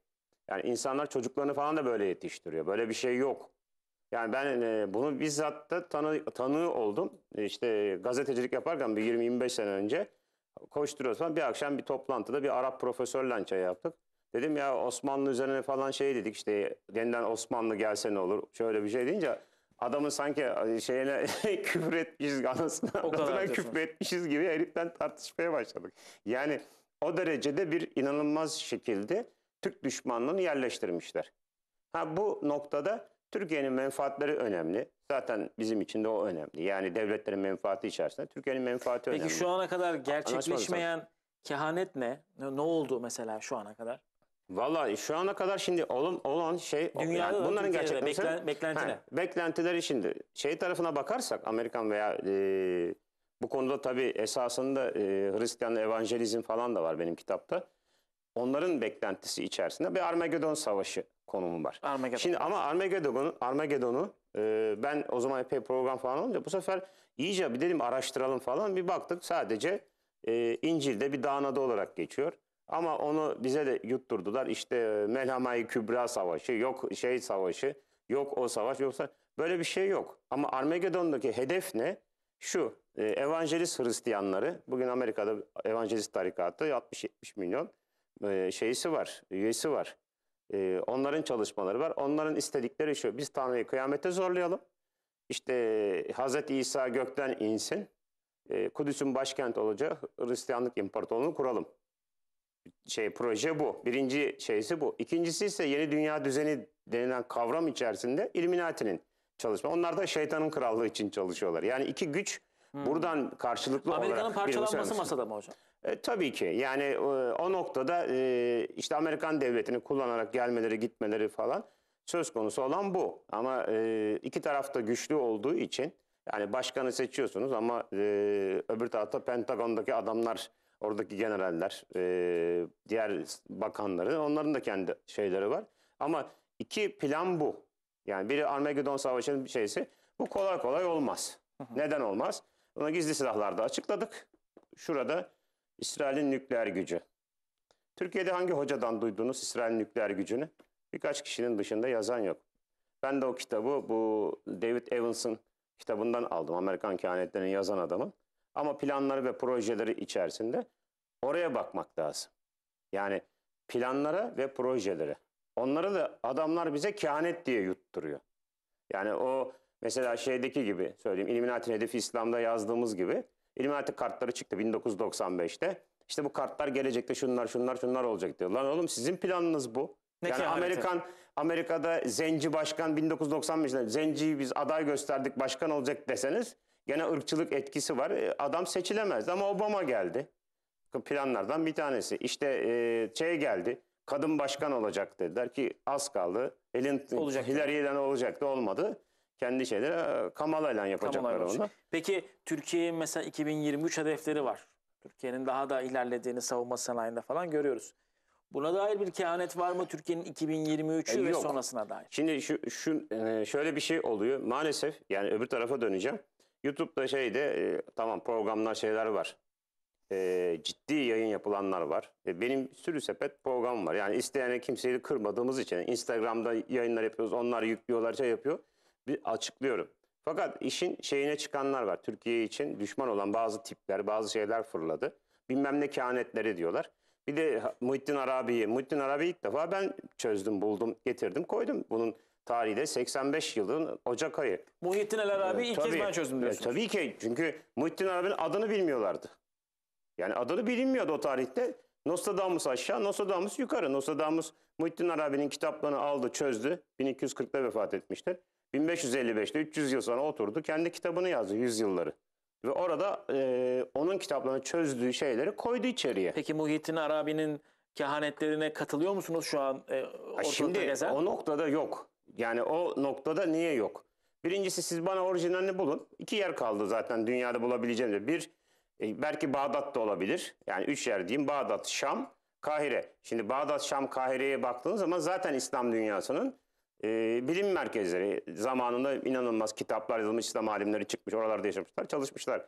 yani insanlar çocuklarını falan da böyle yetiştiriyor. Böyle bir şey yok. Yani ben e, bunu bizzat da tanı, tanığı oldum. İşte gazetecilik yaparken bir 20-25 sene önce koşturuyoruz falan. Bir akşam bir toplantıda bir Arap profesörle çay yaptık. Dedim ya Osmanlı üzerine falan şey dedik işte yeniden Osmanlı gelse ne olur şöyle bir şey deyince adamın sanki hani şeyine [LAUGHS] küfür etmişiz anasına o küfür etmişiz gibi heriften tartışmaya başladık. Yani o derecede bir inanılmaz şekilde Türk düşmanlığını yerleştirmişler. Ha bu noktada Türkiye'nin menfaatleri önemli. Zaten bizim için de o önemli. Yani devletlerin menfaati içerisinde Türkiye'nin menfaati Peki, önemli. Peki şu ana kadar gerçekleşmeyen kehanet ne? Ne oldu mesela şu ana kadar? Valla şu ana kadar şimdi olan, olan şey yani bunların gerçek beklen, beklenti beklentileri şimdi şey tarafına bakarsak Amerikan veya e, bu konuda tabi esasında e, Hristiyan evangelizm falan da var benim kitapta. Onların beklentisi içerisinde bir Armageddon savaşı konumu var. Armageddon. Şimdi ama Armageddon'u Armagedon'u e, ben o zaman epey program falan olunca bu sefer iyice bir dedim araştıralım falan bir baktık sadece e, İncil'de bir dağınada olarak geçiyor. Ama onu bize de yutturdular. İşte e, Melhamayı Kübra Savaşı, yok şey savaşı, yok o savaş, yoksa böyle bir şey yok. Ama Armagedon'daki hedef ne? Şu, e, evangelist Hristiyanları, bugün Amerika'da evangelist tarikatı 60-70 milyon e, şeysi var, üyesi var. Onların çalışmaları var. Onların istedikleri şu, biz Tanrı'yı kıyamete zorlayalım. İşte Hz. İsa gökten insin. Kudüs'ün başkent olacak Hristiyanlık imparatorluğunu kuralım şey proje bu. Birinci şeysi bu. İkincisi ise yeni dünya düzeni denilen kavram içerisinde Illuminati'nin çalışma. Onlar da şeytanın krallığı için çalışıyorlar. Yani iki güç hmm. buradan karşılıklı Amerika'nın olarak... Amerika'nın parçalanması masada mı hocam? E, tabii ki. Yani e, o noktada e, işte Amerikan devletini kullanarak gelmeleri, gitmeleri falan söz konusu olan bu. Ama e, iki tarafta güçlü olduğu için yani başkanı seçiyorsunuz ama e, öbür tarafta Pentagon'daki adamlar Oradaki generaller, e, diğer bakanları onların da kendi şeyleri var. Ama iki plan bu. Yani biri Armagedon Savaşı'nın bir şeysi. Bu kolay kolay olmaz. Neden olmaz? Buna gizli silahlarda açıkladık. Şurada İsrail'in nükleer gücü. Türkiye'de hangi hocadan duydunuz İsrail'in nükleer gücünü? Birkaç kişinin dışında yazan yok. Ben de o kitabı bu David Evans'ın kitabından aldım. Amerikan kehanetlerinin yazan adamın. Ama planları ve projeleri içerisinde oraya bakmak lazım. Yani planlara ve projelere. Onları da adamlar bize kehanet diye yutturuyor. Yani o mesela şeydeki gibi söyleyeyim İlluminati Hedef İslam'da yazdığımız gibi İlluminati kartları çıktı 1995'te. İşte bu kartlar gelecekte şunlar şunlar şunlar olacak diyor. Lan oğlum sizin planınız bu. Ne yani Amerikan Amerika'da Zenci başkan 1995'te Zenci'yi biz aday gösterdik başkan olacak deseniz Gene ırkçılık etkisi var. E, adam seçilemezdi ama Obama geldi. Planlardan bir tanesi. İşte e, şey geldi. Kadın başkan olacak dediler ki az kaldı. Elin olacak Hillary'den yani. olacaktı olmadı. Kendi şeyleri e, Kamala ile yapacaklar onu. Peki Türkiye'nin mesela 2023 hedefleri var. Türkiye'nin daha da ilerlediğini savunma sanayinde falan görüyoruz. Buna dair bir kehanet var mı Türkiye'nin 2023'ü e, ve sonrasına dair? Şimdi şu, şu e, şöyle bir şey oluyor. Maalesef yani öbür tarafa döneceğim. YouTube'da şeyde e, tamam programlar şeyler var. E, ciddi yayın yapılanlar var. E, benim sürü sepet programım var. Yani isteyene kimseyi kırmadığımız için Instagram'da yayınlar yapıyoruz. Onlar yüklüyorlar şey yapıyor. Bir açıklıyorum. Fakat işin şeyine çıkanlar var. Türkiye için düşman olan bazı tipler, bazı şeyler fırladı. Bilmem ne kehanetleri diyorlar. Bir de Muhittin Arabi'yi, Muhittin Arabi ilk defa ben çözdüm, buldum, getirdim, koydum. Bunun Tarihi de 85 yılın Ocak ayı. Muhittin El Arabi ee, ilk tabii, kez ben çözdüm diyorsunuz. E, tabii ki çünkü Muhittin Arabi'nin adını bilmiyorlardı. Yani adını bilinmiyordu o tarihte. Nostradamus aşağı, Nostradamus yukarı. Nostradamus Muhittin Arabi'nin kitaplarını aldı, çözdü. 1240'da vefat etmiştir. 1555'te 300 yıl sonra oturdu. Kendi kitabını yazdı 100 yılları. Ve orada e, onun kitaplarını çözdüğü şeyleri koydu içeriye. Peki Muhittin Arabi'nin kehanetlerine katılıyor musunuz şu an e, ortalıkta Şimdi gezen? o noktada yok. Yani o noktada niye yok? Birincisi siz bana orijinalini bulun. İki yer kaldı zaten dünyada bulabileceğiniz. Bir e, belki Bağdat da olabilir. Yani üç yer diyeyim. Bağdat, Şam, Kahire. Şimdi Bağdat, Şam, Kahire'ye baktığınız zaman zaten İslam dünyasının e, bilim merkezleri zamanında inanılmaz kitaplar yazılmış, İslam alimleri çıkmış, oralarda yaşamışlar, çalışmışlar.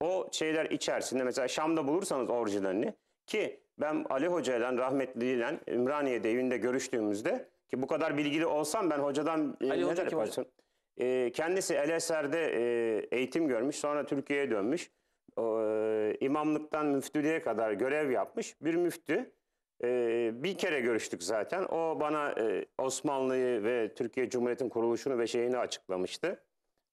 O şeyler içerisinde mesela Şam'da bulursanız orijinalini ki ben Ali Hoca ile rahmetli ile evinde görüştüğümüzde ki bu kadar bilgili olsam ben hocadan e, Ali ne Hoca hocam? yaparsın? E, kendisi Eleser'de e, eğitim görmüş. Sonra Türkiye'ye dönmüş. E, imamlıktan müftülüğe kadar görev yapmış. Bir müftü. E, bir kere görüştük zaten. O bana e, Osmanlı'yı ve Türkiye Cumhuriyeti'nin kuruluşunu ve şeyini açıklamıştı.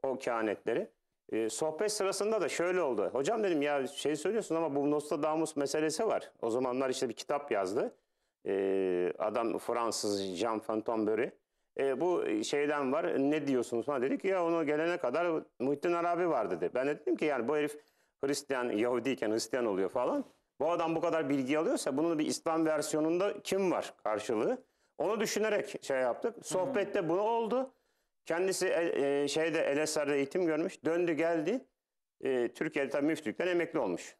O kehanetleri. E, sohbet sırasında da şöyle oldu. Hocam dedim ya şey söylüyorsun ama bu Nostradamus meselesi var. O zamanlar işte bir kitap yazdı e, adam Fransız Jean Fantomberi. E, bu şeyden var ne diyorsunuz falan dedik ya onu gelene kadar Muhittin Arabi var dedi. Ben de dedim ki yani bu herif Hristiyan Yahudiyken Hristiyan oluyor falan. Bu adam bu kadar bilgi alıyorsa bunun bir İslam versiyonunda kim var karşılığı? Onu düşünerek şey yaptık. Sohbette bunu oldu. Kendisi e, e şeyde Elesar'da eğitim görmüş. Döndü geldi. E, Türkiye'de tabii müftülükten emekli olmuş.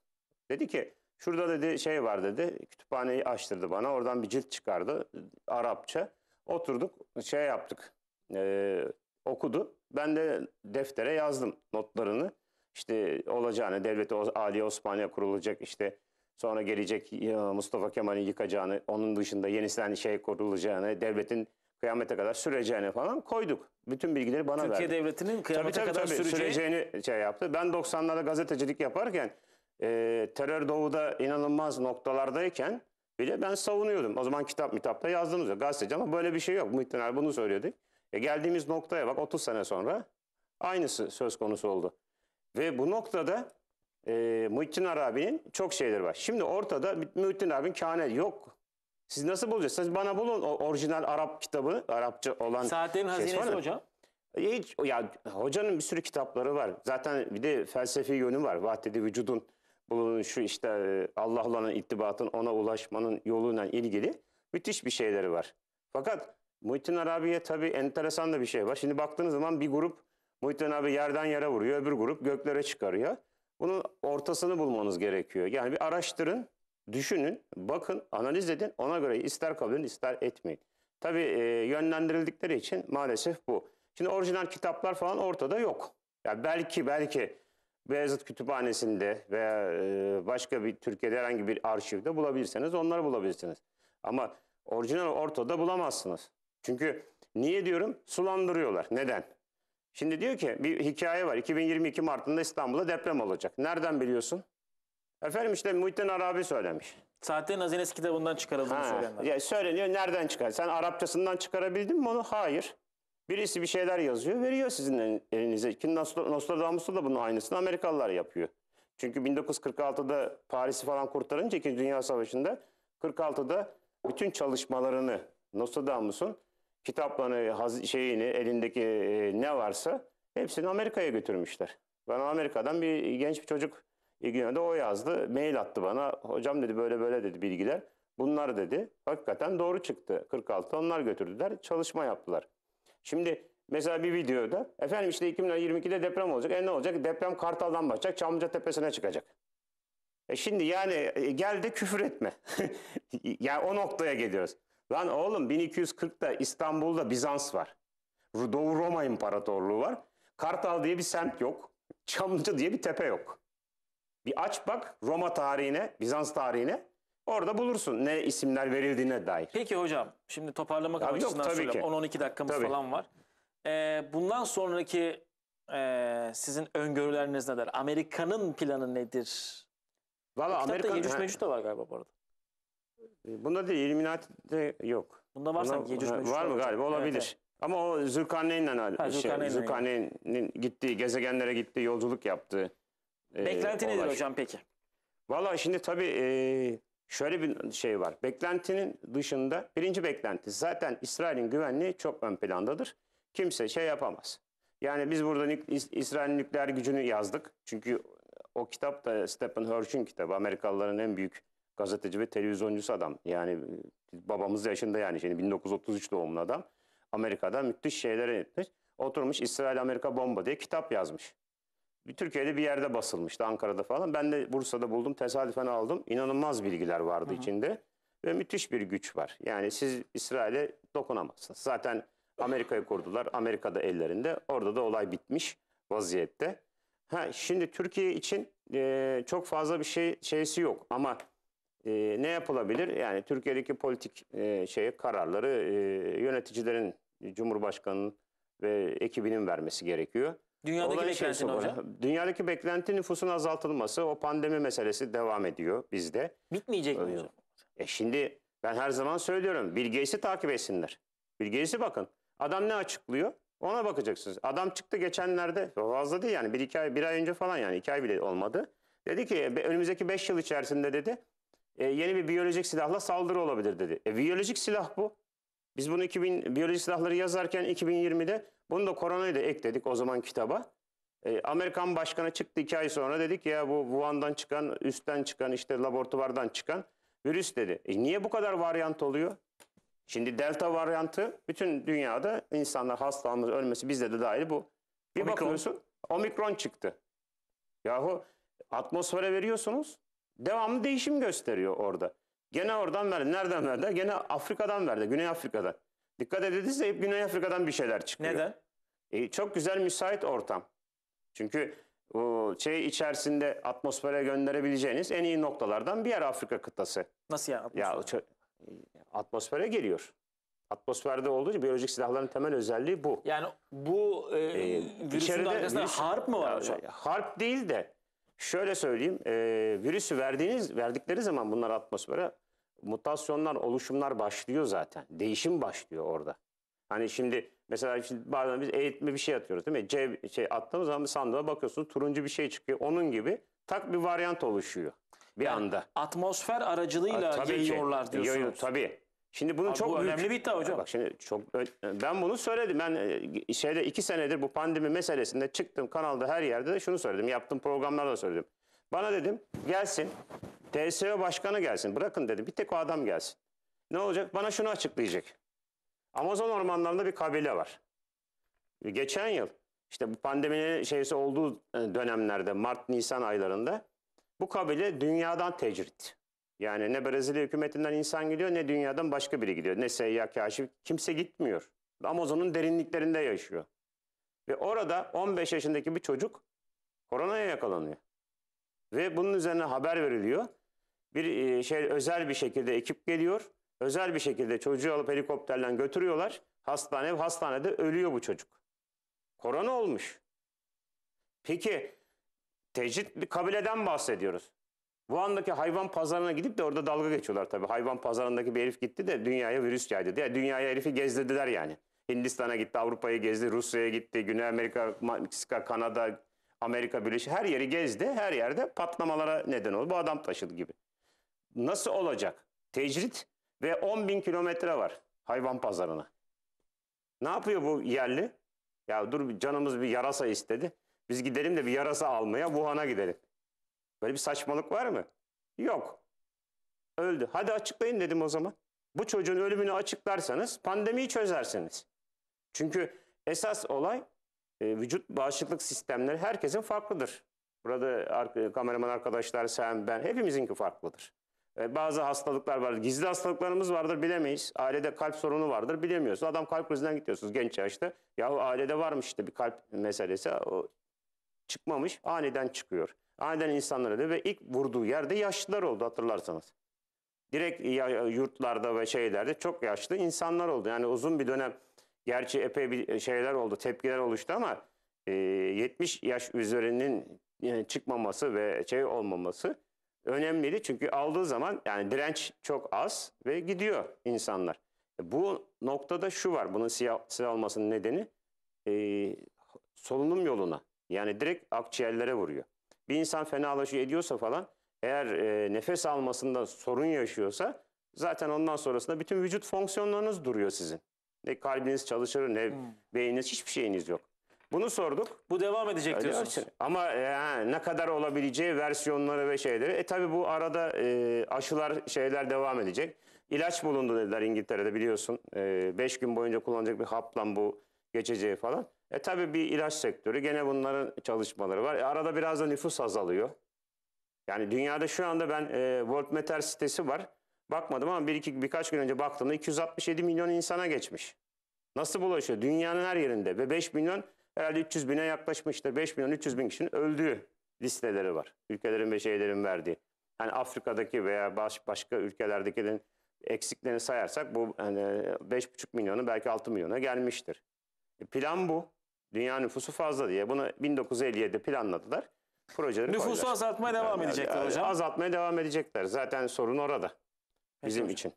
Dedi ki Şurada dedi şey var dedi. Kütüphaneyi açtırdı bana. Oradan bir cilt çıkardı. Arapça. Oturduk şey yaptık. E, okudu. Ben de deftere yazdım notlarını. İşte olacağını, devleti Ali Osmanlı'ya kurulacak işte sonra gelecek e, Mustafa Kemal'i yıkacağını, onun dışında yenisinden şey kurulacağını, devletin kıyamete kadar süreceğini falan koyduk. Bütün bilgileri bana Türkiye verdi. Türkiye devletinin kıyamete tabii, tabii, kadar tabii, süreceği... süreceğini şey yaptı. Ben 90'larda gazetecilik yaparken e, terör doğuda inanılmaz noktalardayken bile ben savunuyordum. O zaman kitap mitapta yazdığımız yok. Gazeteci ama böyle bir şey yok. Muhittin abi bunu söylüyorduk. E geldiğimiz noktaya bak 30 sene sonra aynısı söz konusu oldu. Ve bu noktada e, Muhittin Arabi'nin çok şeyleri var. Şimdi ortada Muhittin Arabi'nin kâne yok. Siz nasıl bulacaksınız? Siz bana bulun o orijinal Arap kitabı, Arapça olan. Saatlerin şey hazinesi var hocam. E, hiç, ya hocanın bir sürü kitapları var. Zaten bir de felsefi yönü var. Vahdedi vücudun bu şu işte e, Allah olan ittibatın ona ulaşmanın yoluyla ilgili müthiş bir şeyleri var. Fakat Muhittin Arabi'ye tabii enteresan da bir şey var. Şimdi baktığınız zaman bir grup Muhittin Arabi yerden yere vuruyor, öbür grup göklere çıkarıyor. Bunun ortasını bulmanız gerekiyor. Yani bir araştırın, düşünün, bakın, analiz edin. Ona göre ister kabul edin, ister etmeyin. Tabii e, yönlendirildikleri için maalesef bu. Şimdi orijinal kitaplar falan ortada yok. Ya yani belki belki Beyazıt Kütüphanesi'nde veya e, başka bir Türkiye'de herhangi bir arşivde bulabilirseniz onları bulabilirsiniz. Ama orijinal ortada bulamazsınız. Çünkü niye diyorum? Sulandırıyorlar. Neden? Şimdi diyor ki bir hikaye var. 2022 Mart'ında İstanbul'da deprem olacak. Nereden biliyorsun? Efendim işte Muhittin Arabi söylemiş. Sahte Hazinesi kitabından çıkarıldığını ha, Ya söyleniyor. Nereden çıkar? Sen Arapçasından çıkarabildin mi onu? Hayır. Birisi bir şeyler yazıyor, veriyor sizin elinize. Ki Nostradamus'ta da bunun aynısını Amerikalılar yapıyor. Çünkü 1946'da Paris'i falan kurtarınca 2. Dünya Savaşı'nda 46'da bütün çalışmalarını Nostradamus'un kitaplarını, şeyini, elindeki e, ne varsa hepsini Amerika'ya götürmüşler. Bana Amerika'dan bir genç bir çocuk ilgilendi. O yazdı, mail attı bana. Hocam dedi böyle böyle dedi bilgiler. Bunlar dedi. Hakikaten doğru çıktı. 46 onlar götürdüler. Çalışma yaptılar. Şimdi mesela bir videoda efendim işte 2022'de deprem olacak. E ne olacak? Deprem Kartal'dan başlayacak. Çamlıca Tepesi'ne çıkacak. E şimdi yani e, gel de küfür etme. [LAUGHS] yani o noktaya geliyoruz. Lan oğlum 1240'da İstanbul'da Bizans var. Doğu Roma İmparatorluğu var. Kartal diye bir semt yok. Çamlıca diye bir tepe yok. Bir aç bak Roma tarihine, Bizans tarihine. Orada bulursun ne isimler verildiğine dair. Peki hocam şimdi toparlamak Abi açısından yok, söyleyeyim. 10-12 dakikamız tabii. falan var. Ee, bundan sonraki e, sizin öngörüleriniz nedir? Amerika'nın planı nedir? Valla Amerika... Yecüc Mecüc de var galiba bu arada. Bunda değil, Illuminati'de yok. Bunda var sanki Yecüc Mecüc. Var mı galiba? Olabilir. Evet, evet. Ama o Zülkarneyn'le ha, şey, Zülkarneyn'in gittiği, gezegenlere gittiği, yolculuk yaptığı. E, Beklenti e, nedir olay. hocam peki? Valla şimdi tabii e, şöyle bir şey var. Beklentinin dışında birinci beklenti zaten İsrail'in güvenliği çok ön plandadır. Kimse şey yapamaz. Yani biz burada İsrail'in nükleer gücünü yazdık. Çünkü o kitap da Stephen Hirsch'ün kitabı. Amerikalıların en büyük gazeteci ve televizyoncusu adam. Yani e, babamız yaşında yani şimdi 1933 doğumlu adam. Amerika'da müthiş şeyler etmiş. Oturmuş İsrail Amerika bomba diye kitap yazmış. Türkiye'de bir yerde basılmıştı Ankara'da falan. Ben de Bursa'da buldum tesadüfen aldım. İnanılmaz bilgiler vardı Hı -hı. içinde ve müthiş bir güç var. Yani siz İsrail'e dokunamazsınız. Zaten Amerika'yı kurdular. Amerika'da ellerinde. Orada da olay bitmiş vaziyette. Ha şimdi Türkiye için e, çok fazla bir şey şeysi yok ama e, ne yapılabilir? Yani Türkiye'deki politik e, şeye kararları e, yöneticilerin Cumhurbaşkanının ve ekibinin vermesi gerekiyor. Dünyadaki Olay şey beklenti ne hocam? Dünyadaki beklenti nüfusun azaltılması. O pandemi meselesi devam ediyor bizde. Bitmeyecek mi ee, hocam? E şimdi ben her zaman söylüyorum. bilgisi takip etsinler. Bilgisi bakın. Adam ne açıklıyor? Ona bakacaksınız. Adam çıktı geçenlerde fazla değil yani bir, iki ay, bir ay önce falan yani iki ay bile olmadı. Dedi ki önümüzdeki beş yıl içerisinde dedi e, yeni bir biyolojik silahla saldırı olabilir dedi. E, biyolojik silah bu. Biz bunu 2000 biyolojik silahları yazarken 2020'de bunu da koronayı da ekledik o zaman kitaba. E, Amerikan başkanı çıktı iki ay sonra dedik ya bu Wuhan'dan çıkan, üstten çıkan, işte laboratuvardan çıkan virüs dedi. E, niye bu kadar varyant oluyor? Şimdi delta varyantı bütün dünyada insanlar hastalığımız ölmesi bizde de dahil bu. Bir omikron. bakıyorsun omikron çıktı. Yahu atmosfere veriyorsunuz devamlı değişim gösteriyor orada. Gene oradan verdi. Nereden verdi? Gene Afrika'dan verdi. Güney Afrika'dan. Dikkat edilirse hep Güney Afrika'dan bir şeyler çıkıyor. Neden? E, çok güzel müsait ortam. Çünkü o şey içerisinde atmosfere gönderebileceğiniz en iyi noktalardan bir yer Afrika kıtası. Nasıl ya? Atmosfer? Ya atmosfere geliyor. Atmosferde olduğu gibi biyolojik silahların temel özelliği bu. Yani bu e, ee, virüsün arkasında virüs, harp mı var hocam? Harp değil de şöyle söyleyeyim. E, virüsü verdiğiniz verdikleri zaman bunlar atmosfere mutasyonlar, oluşumlar başlıyor zaten. Değişim başlıyor orada. Hani şimdi Mesela şimdi bazen biz eğitme bir şey atıyoruz değil mi? C şey attığımız zaman bir sandığa bakıyorsunuz turuncu bir şey çıkıyor. Onun gibi tak bir varyant oluşuyor bir yani anda. Atmosfer aracılığıyla A, tabii yayıyorlar ki, diyorsunuz. Yayıyor, tabii. Şimdi bunu Abi çok bu önemli bir iddia hocam. Bak şimdi çok ben bunu söyledim. Ben e, şeyde iki senedir bu pandemi meselesinde çıktım kanalda her yerde de şunu söyledim. Yaptığım programlarda söyledim. Bana dedim gelsin TSE başkanı gelsin. Bırakın dedim bir tek o adam gelsin. Ne olacak? Bana şunu açıklayacak. Amazon ormanlarında bir kabile var. Geçen yıl işte bu pandeminin şeysi olduğu e, dönemlerde Mart-Nisan aylarında bu kabile dünyadan tecrit. Yani ne Brezilya hükümetinden insan gidiyor ne dünyadan başka biri gidiyor. Ne seyyah kaşif kimse gitmiyor. Amazon'un derinliklerinde yaşıyor. Ve orada 15 yaşındaki bir çocuk koronaya yakalanıyor. Ve bunun üzerine haber veriliyor. Bir e, şey özel bir şekilde ekip geliyor Özel bir şekilde çocuğu alıp helikopterle götürüyorlar. Hastane, hastanede ölüyor bu çocuk. Korona olmuş. Peki tecrit bir kabileden bahsediyoruz. Bu andaki hayvan pazarına gidip de orada dalga geçiyorlar tabii. Hayvan pazarındaki bir herif gitti de dünyaya virüs yaydı diye. Dünyaya herifi gezdirdiler yani. Hindistan'a gitti, Avrupa'yı gezdi, Rusya'ya gitti, Güney Amerika, Meksika, Kanada, Amerika Birleşik her yeri gezdi. Her yerde patlamalara neden oldu. Bu adam taşıdı gibi. Nasıl olacak? Tecrit ve 10 bin kilometre var hayvan pazarına. Ne yapıyor bu yerli? Ya dur canımız bir yarasa istedi. Biz gidelim de bir yarasa almaya Wuhan'a gidelim. Böyle bir saçmalık var mı? Yok. Öldü. Hadi açıklayın dedim o zaman. Bu çocuğun ölümünü açıklarsanız pandemiyi çözersiniz. Çünkü esas olay e, vücut bağışıklık sistemleri herkesin farklıdır. Burada kameraman arkadaşlar, sen, ben hepimizinki farklıdır. E, bazı hastalıklar vardır. Gizli hastalıklarımız vardır bilemeyiz. Ailede kalp sorunu vardır bilemiyorsun. Adam kalp krizinden gidiyorsunuz genç yaşta. Yahu ailede varmış işte bir kalp meselesi. O çıkmamış aniden çıkıyor. Aniden insanlara da ve ilk vurduğu yerde yaşlılar oldu hatırlarsanız. Direkt yurtlarda ve şeylerde çok yaşlı insanlar oldu. Yani uzun bir dönem gerçi epey bir şeyler oldu tepkiler oluştu ama 70 e, yaş üzerinin e, çıkmaması ve şey olmaması önemliydi. Çünkü aldığı zaman yani direnç çok az ve gidiyor insanlar. E, bu noktada şu var bunun siyah, siyah nedeni e, solunum yoluna yani direkt akciğerlere vuruyor. Bir insan fenalaşıyor ediyorsa falan eğer e, nefes almasında sorun yaşıyorsa zaten ondan sonrasında bütün vücut fonksiyonlarınız duruyor sizin. Ne kalbiniz çalışır ne hmm. beyniniz hiçbir şeyiniz yok. Bunu sorduk. Bu devam edecek Öyle diyorsunuz. Olsun. Ama yani e, ne kadar olabileceği versiyonları ve şeyleri. E tabi bu arada e, aşılar şeyler devam edecek. İlaç bulundu dediler İngiltere'de biliyorsun. 5 e, gün boyunca kullanacak bir haplan bu geçeceği falan. E tabi bir ilaç sektörü gene bunların çalışmaları var. E, arada biraz da nüfus azalıyor. Yani dünyada şu anda ben e, Voltmeter sitesi var. Bakmadım ama bir iki birkaç gün önce baktığımda 267 milyon insana geçmiş. Nasıl bulaşıyor? Dünyanın her yerinde ve 5 milyon herhalde 300 bine yaklaşmıştır. 5 milyon 300 bin kişinin öldüğü listeleri var. Ülkelerin ve şeylerin verdiği. Hani Afrika'daki veya baş, başka ülkelerdekilerin eksiklerini sayarsak bu hani 5,5 milyonu belki 6 milyona gelmiştir. E, plan bu. Dünya nüfusu fazla diye. Bunu 1957'de planladılar. Projeleri Nüfusu koydular. azaltmaya devam yani, edecekler yani, hocam. Azaltmaya devam edecekler. Zaten sorun orada. Bizim Peki, için.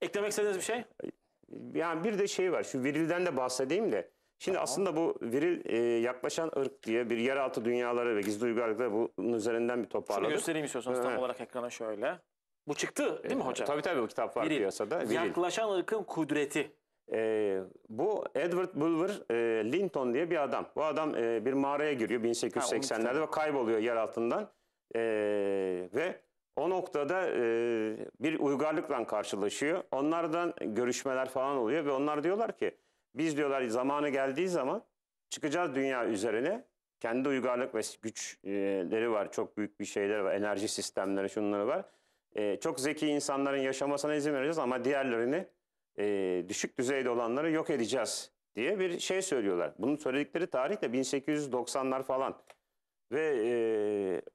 Eklemek istediğiniz bir şey? Yani bir de şey var. Şu virilden de bahsedeyim de. Şimdi tamam. aslında bu viril e, yaklaşan ırk diye bir yeraltı dünyaları ve gizli duygarlıkları bunun üzerinden bir toparladık. Şunu göstereyim istiyorsanız evet. tam olarak ekrana şöyle. Bu çıktı değil mi e, hocam? Tabii tabii bu kitap var viril. piyasada. Viril. Yaklaşan ırkın kudreti. E, bu Edward Bulwer e, Linton diye bir adam. Bu adam e, bir mağaraya giriyor 1880'lerde ve kayboluyor yer altından. E, ve o noktada e, bir uygarlıkla karşılaşıyor. Onlardan görüşmeler falan oluyor ve onlar diyorlar ki biz diyorlar zamanı geldiği zaman çıkacağız dünya üzerine. Kendi uygarlık ve güçleri var. Çok büyük bir şeyler var. Enerji sistemleri şunları var. E, çok zeki insanların yaşamasına izin vereceğiz ama diğerlerini e, düşük düzeyde olanları yok edeceğiz diye bir şey söylüyorlar. Bunun söyledikleri tarih de 1890'lar falan. Ve e,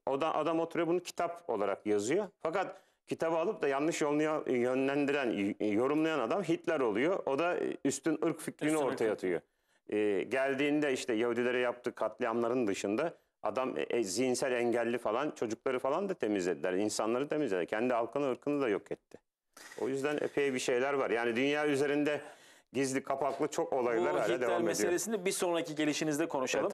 o da adam oturuyor bunu kitap olarak yazıyor. Fakat kitabı alıp da yanlış yolluyor, yönlendiren, yorumlayan adam Hitler oluyor. O da e, üstün ırk fikrini üstün ortaya ırk. atıyor. Ee, geldiğinde işte Yahudilere yaptığı katliamların dışında adam e, e, zihinsel engelli falan çocukları falan da temizlediler. İnsanları temizledi. Kendi halkını ırkını da yok etti. O yüzden epey bir şeyler var. Yani dünya üzerinde gizli kapaklı çok olaylar Bu hala devam ediyor. Bu meselesini bir sonraki gelişinizde konuşalım.